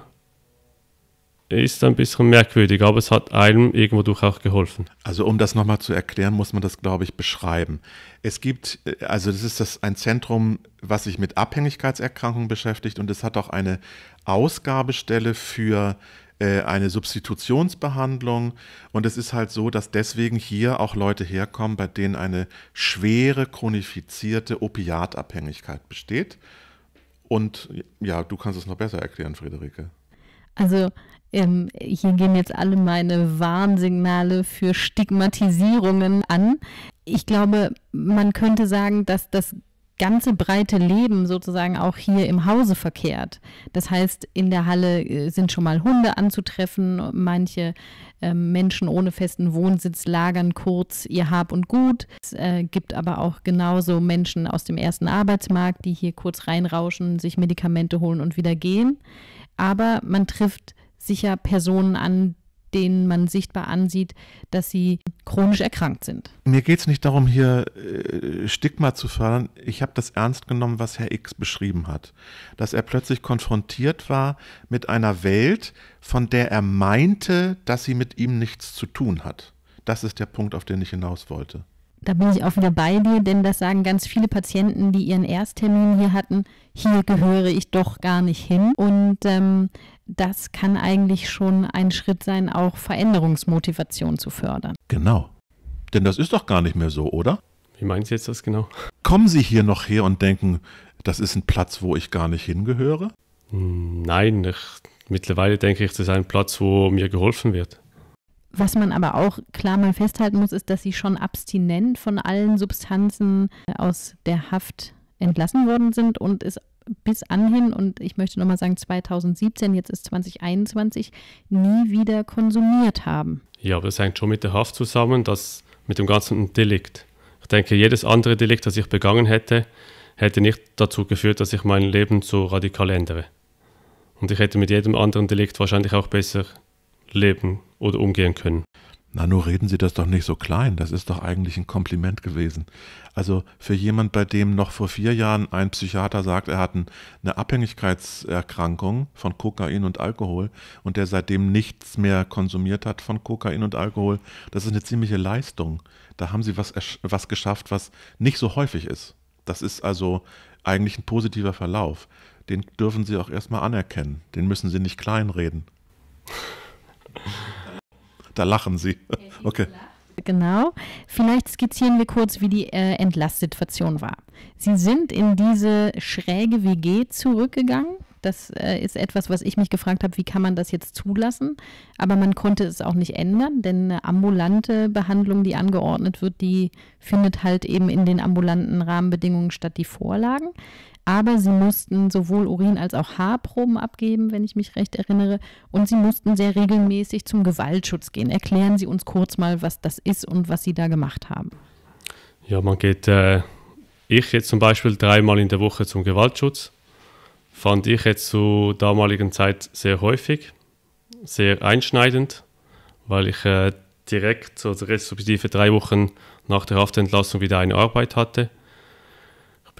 ist ein bisschen merkwürdig, aber es hat einem irgendwo durch auch geholfen. Also um das nochmal zu erklären, muss man das, glaube ich, beschreiben. Es gibt, äh, also das ist das, ein Zentrum, was sich mit Abhängigkeitserkrankungen beschäftigt und es hat auch eine Ausgabestelle für äh, eine Substitutionsbehandlung. Und es ist halt so, dass deswegen hier auch Leute herkommen, bei denen eine schwere chronifizierte Opiatabhängigkeit besteht. Und ja, du kannst es noch besser erklären, Friederike. Also ähm, hier gehen jetzt alle meine Warnsignale für Stigmatisierungen an. Ich glaube, man könnte sagen, dass das ganze breite Leben sozusagen auch hier im Hause verkehrt. Das heißt, in der Halle äh, sind schon mal Hunde anzutreffen, manche äh, Menschen ohne festen Wohnsitz lagern kurz ihr Hab und Gut. Es äh, gibt aber auch genauso Menschen aus dem ersten Arbeitsmarkt, die hier kurz reinrauschen, sich Medikamente holen und wieder gehen. Aber man trifft sicher Personen an, denen man sichtbar ansieht, dass sie chronisch erkrankt sind. Mir geht es nicht darum, hier äh, Stigma zu fördern. Ich habe das ernst genommen, was Herr X beschrieben hat. Dass er plötzlich konfrontiert war mit einer Welt, von der er meinte, dass sie mit ihm nichts zu tun hat. Das ist der Punkt, auf den ich hinaus wollte da bin ich auch wieder bei dir, denn das sagen ganz viele Patienten, die ihren Ersttermin hier hatten, hier gehöre ich doch gar nicht hin. Und ähm, das kann eigentlich schon ein Schritt sein, auch Veränderungsmotivation zu fördern. Genau. Denn das ist doch gar nicht mehr so, oder? Wie meinen Sie jetzt das genau? Kommen Sie hier noch her und denken, das ist ein Platz, wo ich gar nicht hingehöre? Hm, nein, ich, mittlerweile denke ich, das ist ein Platz, wo mir geholfen wird. Was man aber auch klar mal festhalten muss, ist, dass sie schon abstinent von allen Substanzen äh, aus der Haft entlassen worden sind und es bis anhin, und ich möchte nochmal sagen 2017, jetzt ist 2021, nie wieder konsumiert haben. Ja, aber das hängt schon mit der Haft zusammen, das mit dem ganzen Delikt. Ich denke, jedes andere Delikt, das ich begangen hätte, hätte nicht dazu geführt, dass ich mein Leben so radikal ändere. Und ich hätte mit jedem anderen Delikt wahrscheinlich auch besser leben oder umgehen können. Na, nur reden Sie das doch nicht so klein. Das ist doch eigentlich ein Kompliment gewesen. Also für jemand, bei dem noch vor vier Jahren ein Psychiater sagt, er hat eine Abhängigkeitserkrankung von Kokain und Alkohol und der seitdem nichts mehr konsumiert hat von Kokain und Alkohol, das ist eine ziemliche Leistung. Da haben Sie was, was geschafft, was nicht so häufig ist. Das ist also eigentlich ein positiver Verlauf. Den dürfen Sie auch erstmal anerkennen. Den müssen Sie nicht kleinreden. Da lachen Sie. Okay. Genau. Vielleicht skizzieren wir kurz, wie die äh, Entlastsituation war. Sie sind in diese schräge WG zurückgegangen. Das äh, ist etwas, was ich mich gefragt habe, wie kann man das jetzt zulassen? Aber man konnte es auch nicht ändern, denn eine ambulante Behandlung, die angeordnet wird, die findet halt eben in den ambulanten Rahmenbedingungen statt, die Vorlagen aber sie mussten sowohl Urin als auch Haarproben abgeben, wenn ich mich recht erinnere, und sie mussten sehr regelmäßig zum Gewaltschutz gehen. Erklären Sie uns kurz mal, was das ist und was Sie da gemacht haben. Ja, man geht, äh, ich jetzt zum Beispiel dreimal in der Woche zum Gewaltschutz, fand ich jetzt zur damaligen Zeit sehr häufig, sehr einschneidend, weil ich äh, direkt also respektive drei Wochen nach der Haftentlassung wieder eine Arbeit hatte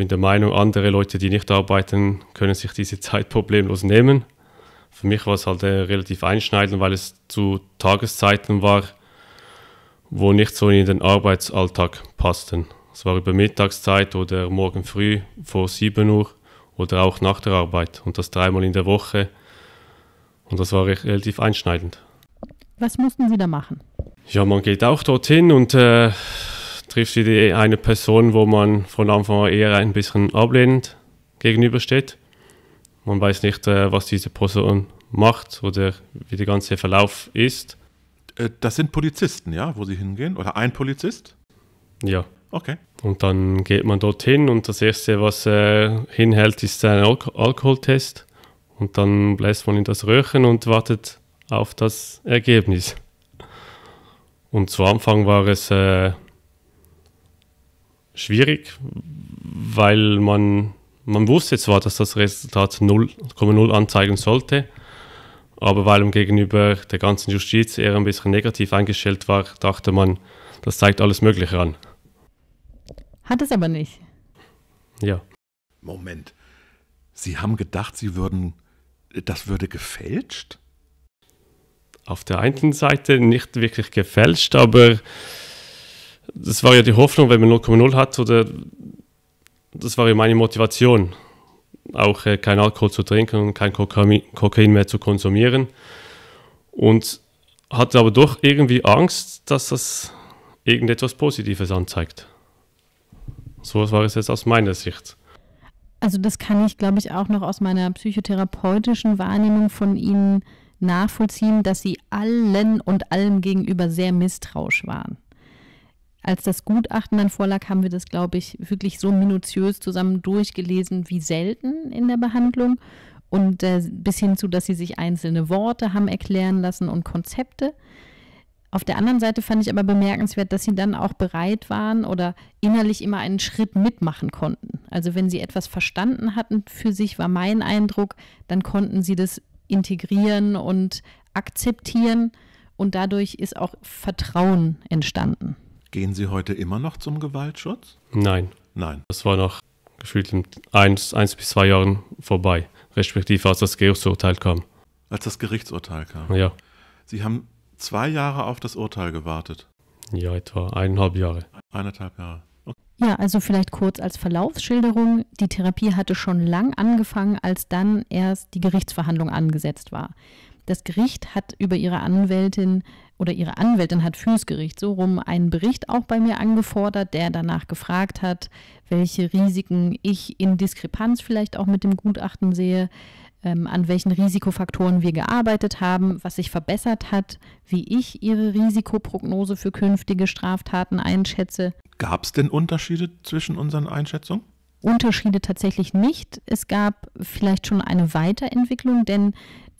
bin der Meinung, andere Leute, die nicht arbeiten, können sich diese Zeit problemlos nehmen. Für mich war es halt äh, relativ einschneidend, weil es zu Tageszeiten war, wo nicht so in den Arbeitsalltag passten. Es war über Mittagszeit oder morgen früh vor 7 Uhr oder auch nach der Arbeit und das dreimal in der Woche. Und das war recht, relativ einschneidend. Was mussten Sie da machen? Ja, man geht auch dorthin und äh, trifft sie eine Person, wo man von Anfang an eher ein bisschen ablehnend gegenübersteht. Man weiß nicht, äh, was diese Person macht oder wie der ganze Verlauf ist. Äh, das sind Polizisten, ja, wo sie hingehen? Oder ein Polizist? Ja. Okay. Und dann geht man dorthin und das Erste, was äh, hinhält, ist ein Al Alkoholtest. Und dann bläst man in das Röhrchen und wartet auf das Ergebnis. Und zu Anfang war es äh, schwierig, weil man, man wusste zwar, dass das Resultat 0,0 anzeigen sollte, aber weil man gegenüber der ganzen Justiz eher ein bisschen negativ eingestellt war, dachte man, das zeigt alles Mögliche an. Hat es aber nicht. Ja. Moment. Sie haben gedacht, Sie würden, das würde gefälscht? Auf der einen Seite nicht wirklich gefälscht, aber das war ja die Hoffnung, wenn man 0,0 hat, oder das war ja meine Motivation, auch äh, kein Alkohol zu trinken und kein Kokain, Kokain mehr zu konsumieren. Und hatte aber doch irgendwie Angst, dass das irgendetwas Positives anzeigt. So war es jetzt aus meiner Sicht. Also das kann ich, glaube ich, auch noch aus meiner psychotherapeutischen Wahrnehmung von Ihnen nachvollziehen, dass Sie allen und allem gegenüber sehr misstrauisch waren. Als das Gutachten dann vorlag, haben wir das, glaube ich, wirklich so minutiös zusammen durchgelesen wie selten in der Behandlung. Und äh, bis hin zu, dass sie sich einzelne Worte haben erklären lassen und Konzepte. Auf der anderen Seite fand ich aber bemerkenswert, dass sie dann auch bereit waren oder innerlich immer einen Schritt mitmachen konnten. Also wenn sie etwas verstanden hatten für sich, war mein Eindruck, dann konnten sie das integrieren und akzeptieren und dadurch ist auch Vertrauen entstanden. Gehen Sie heute immer noch zum Gewaltschutz? Nein. Nein. Das war noch gefühlt in eins, eins bis zwei Jahren vorbei, respektive als das Gerichtsurteil kam. Als das Gerichtsurteil kam? Ja. Sie haben zwei Jahre auf das Urteil gewartet? Ja, etwa eineinhalb Jahre. Eineinhalb Jahre. Ja, also vielleicht kurz als Verlaufsschilderung. Die Therapie hatte schon lang angefangen, als dann erst die Gerichtsverhandlung angesetzt war. Das Gericht hat über ihre Anwältin oder ihre Anwältin hat fürs Gericht so rum einen Bericht auch bei mir angefordert, der danach gefragt hat, welche Risiken ich in Diskrepanz vielleicht auch mit dem Gutachten sehe, ähm, an welchen Risikofaktoren wir gearbeitet haben, was sich verbessert hat, wie ich ihre Risikoprognose für künftige Straftaten einschätze. Gab es denn Unterschiede zwischen unseren Einschätzungen? Unterschiede tatsächlich nicht. Es gab vielleicht schon eine Weiterentwicklung, denn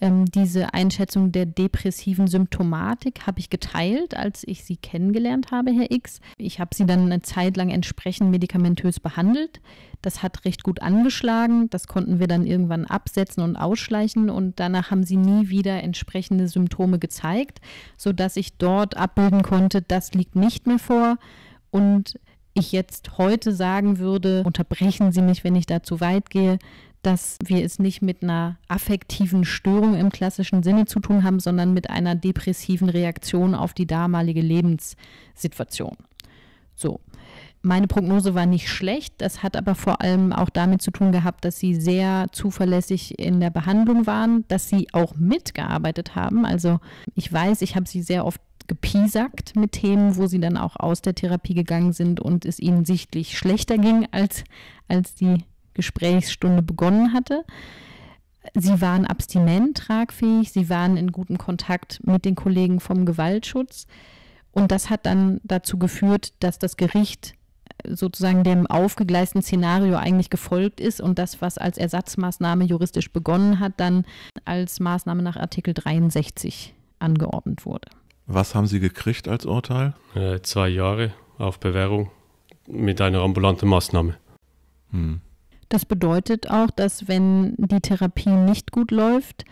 ähm, diese Einschätzung der depressiven Symptomatik habe ich geteilt, als ich Sie kennengelernt habe, Herr X. Ich habe Sie dann eine Zeit lang entsprechend medikamentös behandelt. Das hat recht gut angeschlagen. Das konnten wir dann irgendwann absetzen und ausschleichen. Und danach haben Sie nie wieder entsprechende Symptome gezeigt, sodass ich dort abbilden konnte, das liegt nicht mehr vor. Und ich jetzt heute sagen würde, unterbrechen Sie mich, wenn ich da zu weit gehe, dass wir es nicht mit einer affektiven Störung im klassischen Sinne zu tun haben, sondern mit einer depressiven Reaktion auf die damalige Lebenssituation. So. Meine Prognose war nicht schlecht, das hat aber vor allem auch damit zu tun gehabt, dass sie sehr zuverlässig in der Behandlung waren, dass sie auch mitgearbeitet haben. Also ich weiß, ich habe sie sehr oft gepiesackt mit Themen, wo sie dann auch aus der Therapie gegangen sind und es ihnen sichtlich schlechter ging als, als die Gesprächsstunde begonnen hatte. Sie waren abstinent tragfähig, sie waren in gutem Kontakt mit den Kollegen vom Gewaltschutz. Und das hat dann dazu geführt, dass das Gericht äh, sozusagen dem aufgegleisten Szenario eigentlich gefolgt ist und das, was als Ersatzmaßnahme juristisch begonnen hat, dann als Maßnahme nach Artikel 63 angeordnet wurde. Was haben Sie gekriegt als Urteil? Äh, zwei Jahre auf Bewährung mit einer ambulanten Maßnahme. Hm. Das bedeutet auch, dass wenn die Therapie nicht gut läuft,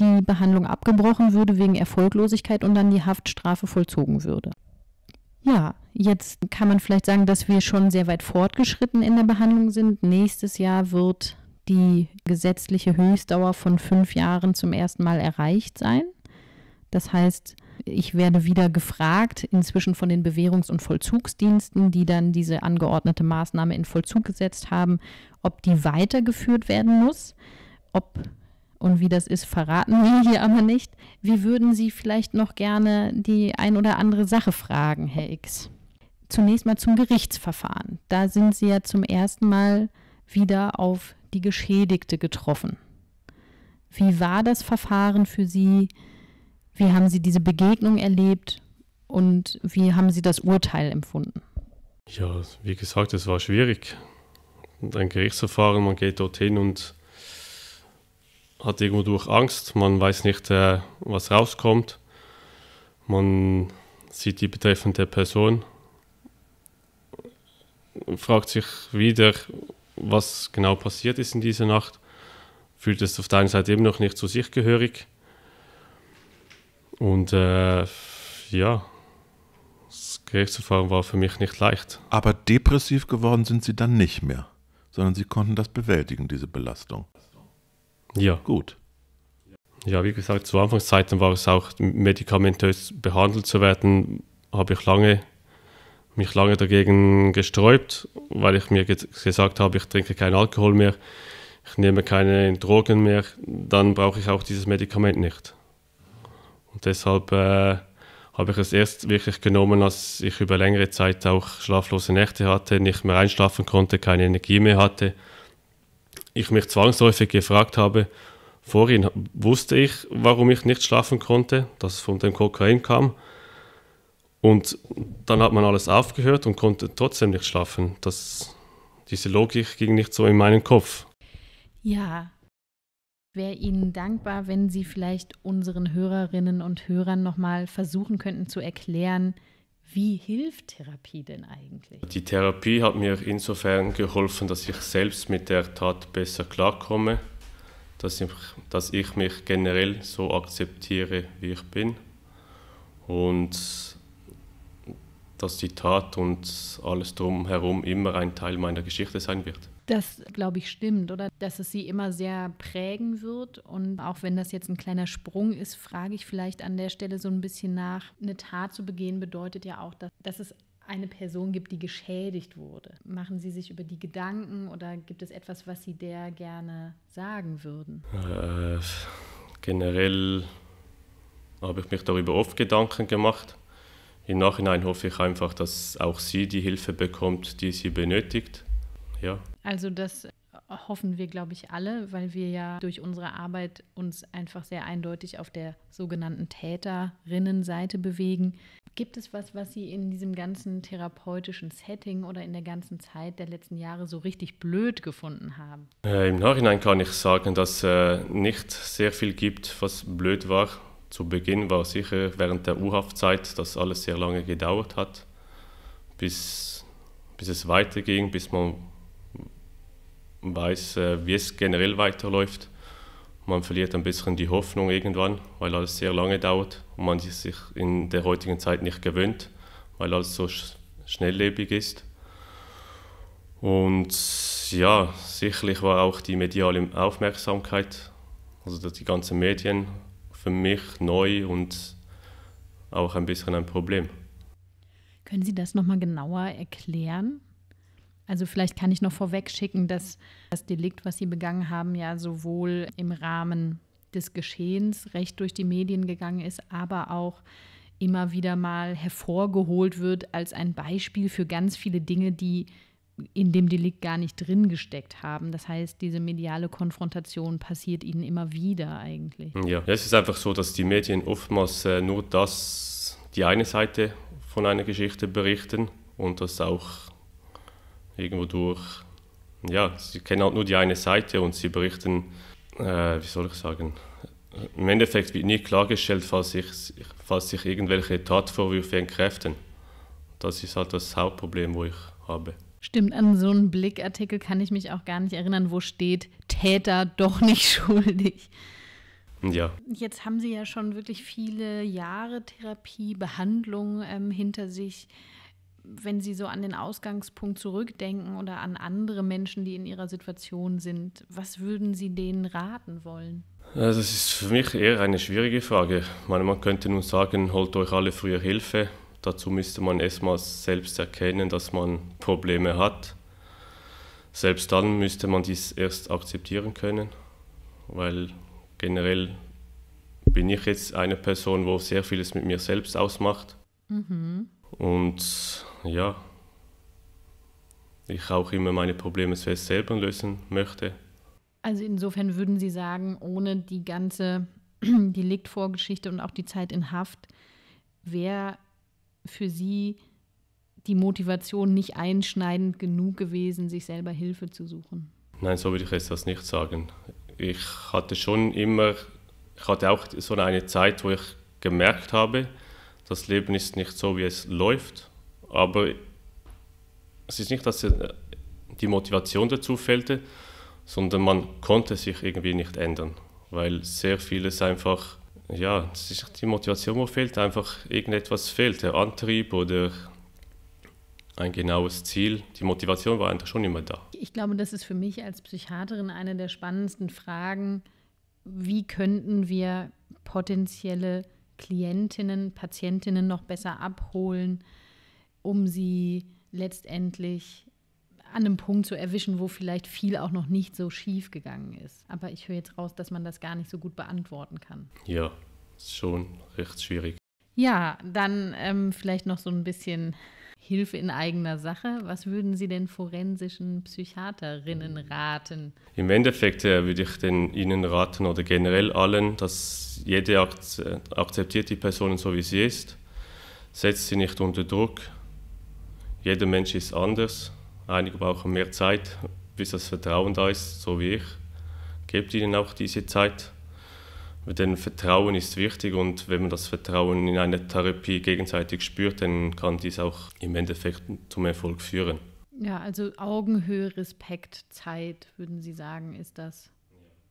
die Behandlung abgebrochen würde wegen Erfolglosigkeit und dann die Haftstrafe vollzogen würde. Ja, jetzt kann man vielleicht sagen, dass wir schon sehr weit fortgeschritten in der Behandlung sind. Nächstes Jahr wird die gesetzliche Höchstdauer von fünf Jahren zum ersten Mal erreicht sein. Das heißt, ich werde wieder gefragt, inzwischen von den Bewährungs- und Vollzugsdiensten, die dann diese angeordnete Maßnahme in Vollzug gesetzt haben, ob die weitergeführt werden muss, ob und wie das ist, verraten wir hier aber nicht. Wie würden Sie vielleicht noch gerne die ein oder andere Sache fragen, Herr X. Zunächst mal zum Gerichtsverfahren. Da sind Sie ja zum ersten Mal wieder auf die Geschädigte getroffen. Wie war das Verfahren für Sie? Wie haben Sie diese Begegnung erlebt und wie haben Sie das Urteil empfunden? Ja, wie gesagt, es war schwierig. Ein Gerichtsverfahren, man geht dorthin und hat irgendwo durch Angst. Man weiß nicht, äh, was rauskommt. Man sieht die betreffende Person, fragt sich wieder, was genau passiert ist in dieser Nacht, fühlt es auf der einen Seite eben noch nicht zu sich gehörig und äh, ja, das Gerichtsverfahren war für mich nicht leicht. Aber depressiv geworden sind sie dann nicht mehr, sondern sie konnten das bewältigen, diese Belastung. Ja. Gut. Ja, wie gesagt, zu Anfangszeiten war es auch medikamentös behandelt zu werden, habe ich lange mich lange dagegen gesträubt, weil ich mir gesagt habe, ich trinke keinen Alkohol mehr, ich nehme keine Drogen mehr, dann brauche ich auch dieses Medikament nicht. Und deshalb äh, habe ich es erst wirklich genommen, als ich über längere Zeit auch schlaflose Nächte hatte, nicht mehr einschlafen konnte, keine Energie mehr hatte. Ich mich zwangsläufig gefragt habe, vorhin wusste ich, warum ich nicht schlafen konnte, dass es von dem Kokain kam. Und dann hat man alles aufgehört und konnte trotzdem nicht schlafen. Das, diese Logik ging nicht so in meinen Kopf. Ja, wäre Ihnen dankbar, wenn Sie vielleicht unseren Hörerinnen und Hörern nochmal versuchen könnten zu erklären, wie hilft Therapie denn eigentlich? Die Therapie hat mir insofern geholfen, dass ich selbst mit der Tat besser klarkomme, dass ich, dass ich mich generell so akzeptiere, wie ich bin und dass die Tat und alles drumherum immer ein Teil meiner Geschichte sein wird. Das, glaube ich, stimmt, oder? Dass es sie immer sehr prägen wird. Und auch wenn das jetzt ein kleiner Sprung ist, frage ich vielleicht an der Stelle so ein bisschen nach. Eine Tat zu begehen bedeutet ja auch, dass, dass es eine Person gibt, die geschädigt wurde. Machen Sie sich über die Gedanken oder gibt es etwas, was Sie der gerne sagen würden? Äh, generell habe ich mich darüber oft Gedanken gemacht. Im Nachhinein hoffe ich einfach, dass auch sie die Hilfe bekommt, die sie benötigt. Ja, also das hoffen wir, glaube ich, alle, weil wir ja durch unsere Arbeit uns einfach sehr eindeutig auf der sogenannten Täterinnenseite bewegen. Gibt es was, was Sie in diesem ganzen therapeutischen Setting oder in der ganzen Zeit der letzten Jahre so richtig blöd gefunden haben? Äh, Im Nachhinein kann ich sagen, dass es äh, nicht sehr viel gibt, was blöd war. Zu Beginn war sicher während der U-Haftzeit, dass alles sehr lange gedauert hat, bis, bis es weiterging, bis man weiß, äh, wie es generell weiterläuft. Man verliert ein bisschen die Hoffnung irgendwann, weil alles sehr lange dauert und man sich in der heutigen Zeit nicht gewöhnt, weil alles so schnelllebig ist. Und ja, sicherlich war auch die mediale Aufmerksamkeit, also die ganzen Medien, für mich neu und auch ein bisschen ein Problem. Können Sie das nochmal genauer erklären? Also vielleicht kann ich noch vorweg schicken, dass das Delikt, was Sie begangen haben, ja sowohl im Rahmen des Geschehens recht durch die Medien gegangen ist, aber auch immer wieder mal hervorgeholt wird als ein Beispiel für ganz viele Dinge, die in dem Delikt gar nicht drin gesteckt haben. Das heißt, diese mediale Konfrontation passiert ihnen immer wieder eigentlich. Ja, es ist einfach so, dass die Medien oftmals äh, nur das, die eine Seite von einer Geschichte berichten und das auch irgendwo durch. Ja, sie kennen halt nur die eine Seite und sie berichten, äh, wie soll ich sagen, im Endeffekt wird nie klargestellt, falls sich, falls sich irgendwelche Tatvorwürfe entkräften. Das ist halt das Hauptproblem, wo ich habe. Stimmt, an so einen Blickartikel kann ich mich auch gar nicht erinnern, wo steht Täter doch nicht schuldig. Ja. Jetzt haben Sie ja schon wirklich viele Jahre Therapie, Behandlung ähm, hinter sich wenn Sie so an den Ausgangspunkt zurückdenken oder an andere Menschen, die in Ihrer Situation sind, was würden Sie denen raten wollen? Das ist für mich eher eine schwierige Frage. meine, man könnte nun sagen, holt euch alle früher Hilfe. Dazu müsste man erstmal selbst erkennen, dass man Probleme hat. Selbst dann müsste man dies erst akzeptieren können, weil generell bin ich jetzt eine Person, wo sehr vieles mit mir selbst ausmacht. Mhm. Und ja, ich auch immer meine Probleme selbst selber lösen möchte. Also insofern würden Sie sagen, ohne die ganze Deliktvorgeschichte und auch die Zeit in Haft, wäre für Sie die Motivation nicht einschneidend genug gewesen, sich selber Hilfe zu suchen? Nein, so würde ich es das nicht sagen. Ich hatte schon immer, ich hatte auch so eine Zeit, wo ich gemerkt habe, das Leben ist nicht so, wie es läuft aber es ist nicht, dass äh, die Motivation dazu fehlte, sondern man konnte sich irgendwie nicht ändern, weil sehr vieles einfach, ja, es ist nicht die Motivation, wo fehlt, einfach irgendetwas fehlt, der Antrieb oder ein genaues Ziel. Die Motivation war einfach schon immer da. Ich glaube, das ist für mich als Psychiaterin eine der spannendsten Fragen. Wie könnten wir potenzielle Klientinnen, Patientinnen noch besser abholen? um sie letztendlich an einem Punkt zu erwischen, wo vielleicht viel auch noch nicht so schief gegangen ist. Aber ich höre jetzt raus, dass man das gar nicht so gut beantworten kann. Ja, schon recht schwierig. Ja, dann ähm, vielleicht noch so ein bisschen Hilfe in eigener Sache. Was würden Sie denn forensischen Psychiaterinnen raten? Im Endeffekt äh, würde ich den Ihnen raten oder generell allen, dass jede ak äh, akzeptiert die Person so wie sie ist, setzt sie nicht unter Druck, jeder Mensch ist anders. Einige brauchen mehr Zeit, bis das Vertrauen da ist, so wie ich. Gebt ihnen auch diese Zeit. Denn Vertrauen ist wichtig und wenn man das Vertrauen in einer Therapie gegenseitig spürt, dann kann dies auch im Endeffekt zum Erfolg führen. Ja, also Augenhöhe, Respekt, Zeit, würden Sie sagen, ist das,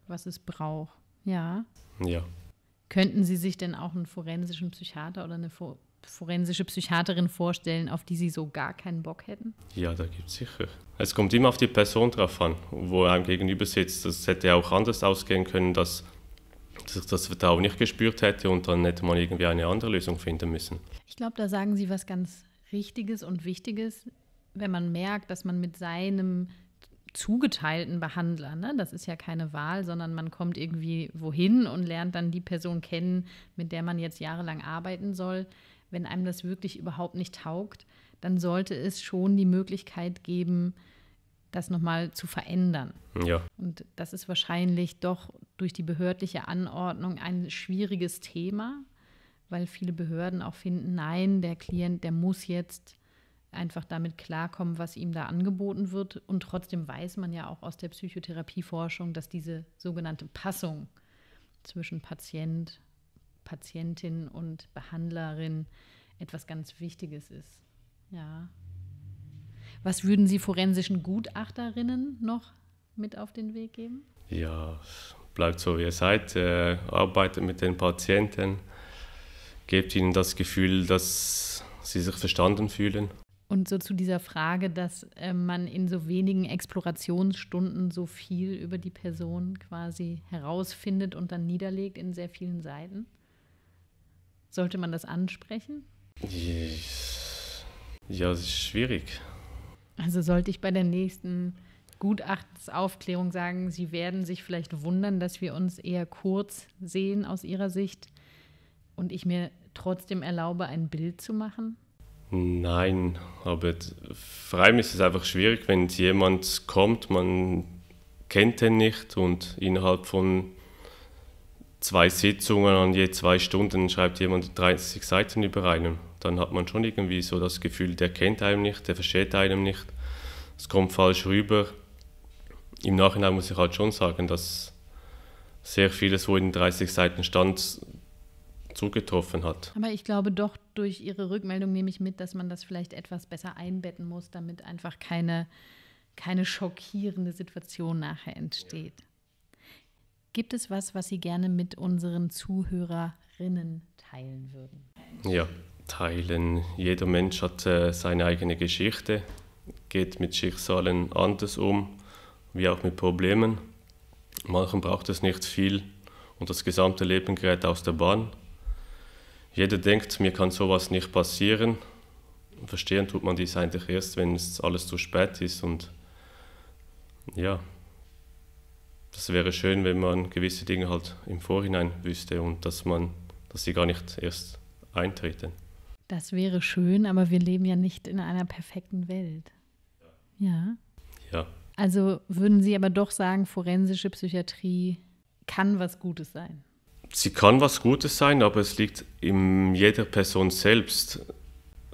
was es braucht. Ja. Ja. Könnten Sie sich denn auch einen forensischen Psychiater oder eine forensische Psychiaterin vorstellen, auf die Sie so gar keinen Bock hätten? Ja, da gibt es sicher. Es kommt immer auf die Person drauf an, wo er einem gegenüber sitzt. Das hätte ja auch anders ausgehen können, dass dass das Vertrauen nicht gespürt hätte und dann hätte man irgendwie eine andere Lösung finden müssen. Ich glaube, da sagen Sie was ganz Richtiges und Wichtiges, wenn man merkt, dass man mit seinem zugeteilten Behandler. Ne? Das ist ja keine Wahl, sondern man kommt irgendwie wohin und lernt dann die Person kennen, mit der man jetzt jahrelang arbeiten soll wenn einem das wirklich überhaupt nicht taugt, dann sollte es schon die Möglichkeit geben, das nochmal zu verändern. Ja. Und das ist wahrscheinlich doch durch die behördliche Anordnung ein schwieriges Thema, weil viele Behörden auch finden, nein, der Klient, der muss jetzt einfach damit klarkommen, was ihm da angeboten wird. Und trotzdem weiß man ja auch aus der Psychotherapieforschung, dass diese sogenannte Passung zwischen Patient Patientin und Behandlerin etwas ganz Wichtiges ist. Ja. Was würden Sie forensischen Gutachterinnen noch mit auf den Weg geben? Ja, bleibt so, wie ihr seid. Äh, arbeitet mit den Patienten, gebt ihnen das Gefühl, dass sie sich verstanden fühlen. Und so zu dieser Frage, dass äh, man in so wenigen Explorationsstunden so viel über die Person quasi herausfindet und dann niederlegt in sehr vielen Seiten? Sollte man das ansprechen? Ja, es ist schwierig. Also sollte ich bei der nächsten Gutachtsaufklärung sagen, Sie werden sich vielleicht wundern, dass wir uns eher kurz sehen aus Ihrer Sicht und ich mir trotzdem erlaube, ein Bild zu machen? Nein, aber vor allem ist es einfach schwierig, wenn jemand kommt, man kennt ihn nicht und innerhalb von zwei Sitzungen an je zwei Stunden schreibt jemand 30 Seiten über einen. Dann hat man schon irgendwie so das Gefühl, der kennt einem nicht, der versteht einem nicht, es kommt falsch rüber. Im Nachhinein muss ich halt schon sagen, dass sehr vieles, wo in 30 Seiten stand, zugetroffen hat. Aber ich glaube doch, durch Ihre Rückmeldung nehme ich mit, dass man das vielleicht etwas besser einbetten muss, damit einfach keine, keine schockierende Situation nachher entsteht. Ja. Gibt es was, was Sie gerne mit unseren Zuhörerinnen teilen würden? Ja, teilen. Jeder Mensch hat äh, seine eigene Geschichte, geht mit Schicksalen anders um, wie auch mit Problemen. Manchen braucht es nicht viel und das gesamte Leben gerät aus der Bahn. Jeder denkt, mir kann sowas nicht passieren. Verstehen tut man dies eigentlich erst, wenn es alles zu spät ist und ja, das wäre schön, wenn man gewisse Dinge halt im Vorhinein wüsste und dass man, dass sie gar nicht erst eintreten. Das wäre schön, aber wir leben ja nicht in einer perfekten Welt. Ja. Ja. Also würden Sie aber doch sagen, forensische Psychiatrie kann was Gutes sein? Sie kann was Gutes sein, aber es liegt in jeder Person selbst,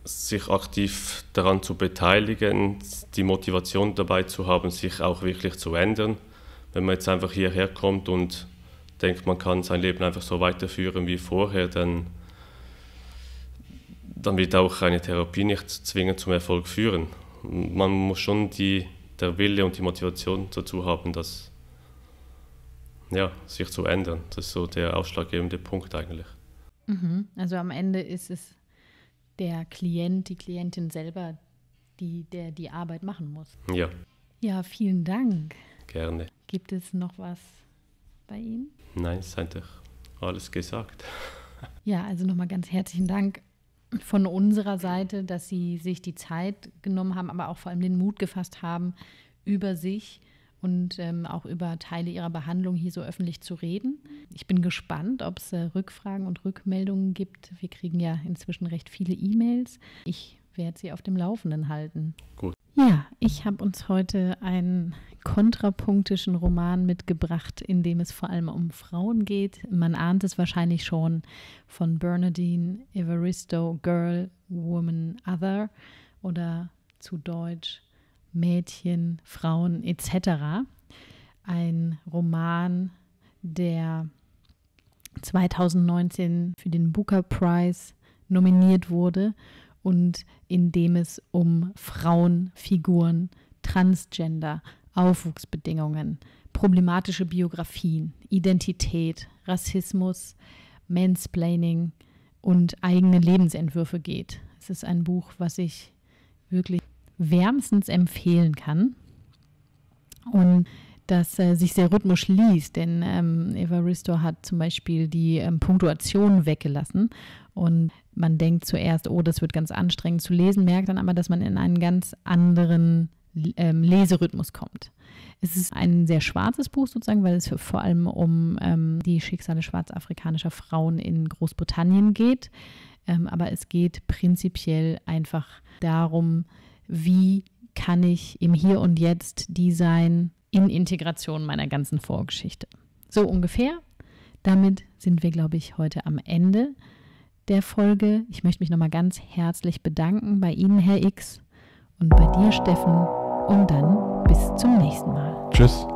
sich aktiv daran zu beteiligen, die Motivation dabei zu haben, sich auch wirklich zu ändern wenn man jetzt einfach hierher kommt und denkt, man kann sein Leben einfach so weiterführen wie vorher, dann, dann wird auch eine Therapie nicht zwingend zum Erfolg führen. Man muss schon die, der Wille und die Motivation dazu haben, das ja, sich zu ändern. Das ist so der ausschlaggebende Punkt eigentlich. Mhm. Also am Ende ist es der Klient, die Klientin selber, die, der die Arbeit machen muss. Ja. Ja, vielen Dank. Gerne. Gibt es noch was bei Ihnen? Nein, es ist eigentlich alles gesagt. Ja, also nochmal ganz herzlichen Dank von unserer Seite, dass Sie sich die Zeit genommen haben, aber auch vor allem den Mut gefasst haben, über sich und ähm, auch über Teile Ihrer Behandlung hier so öffentlich zu reden. Ich bin gespannt, ob es äh, Rückfragen und Rückmeldungen gibt. Wir kriegen ja inzwischen recht viele E-Mails. Ich werde Sie auf dem Laufenden halten. Gut. Ja, ich habe uns heute einen kontrapunktischen Roman mitgebracht, in dem es vor allem um Frauen geht. Man ahnt es wahrscheinlich schon von Bernadine Evaristo, Girl, Woman, Other oder zu Deutsch Mädchen, Frauen etc. Ein Roman, der 2019 für den Booker Prize nominiert wurde und in dem es um Frauenfiguren, Transgender, Aufwuchsbedingungen, problematische Biografien, Identität, Rassismus, Mansplaining und eigene Lebensentwürfe geht. Es ist ein Buch, was ich wirklich wärmstens empfehlen kann und das äh, sich sehr rhythmisch liest, denn ähm, Evaristo hat zum Beispiel die ähm, Punktuation weggelassen und man denkt zuerst, oh, das wird ganz anstrengend zu lesen, merkt dann aber, dass man in einen ganz anderen ähm, Leserhythmus kommt. Es ist ein sehr schwarzes Buch sozusagen, weil es vor allem um ähm, die Schicksale schwarzafrikanischer Frauen in Großbritannien geht. Ähm, aber es geht prinzipiell einfach darum, wie kann ich im Hier und Jetzt Design in Integration meiner ganzen Vorgeschichte. So ungefähr. Damit sind wir, glaube ich, heute am Ende der Folge. Ich möchte mich nochmal ganz herzlich bedanken bei Ihnen, Herr X, und bei dir, Steffen, und dann bis zum nächsten Mal. Tschüss.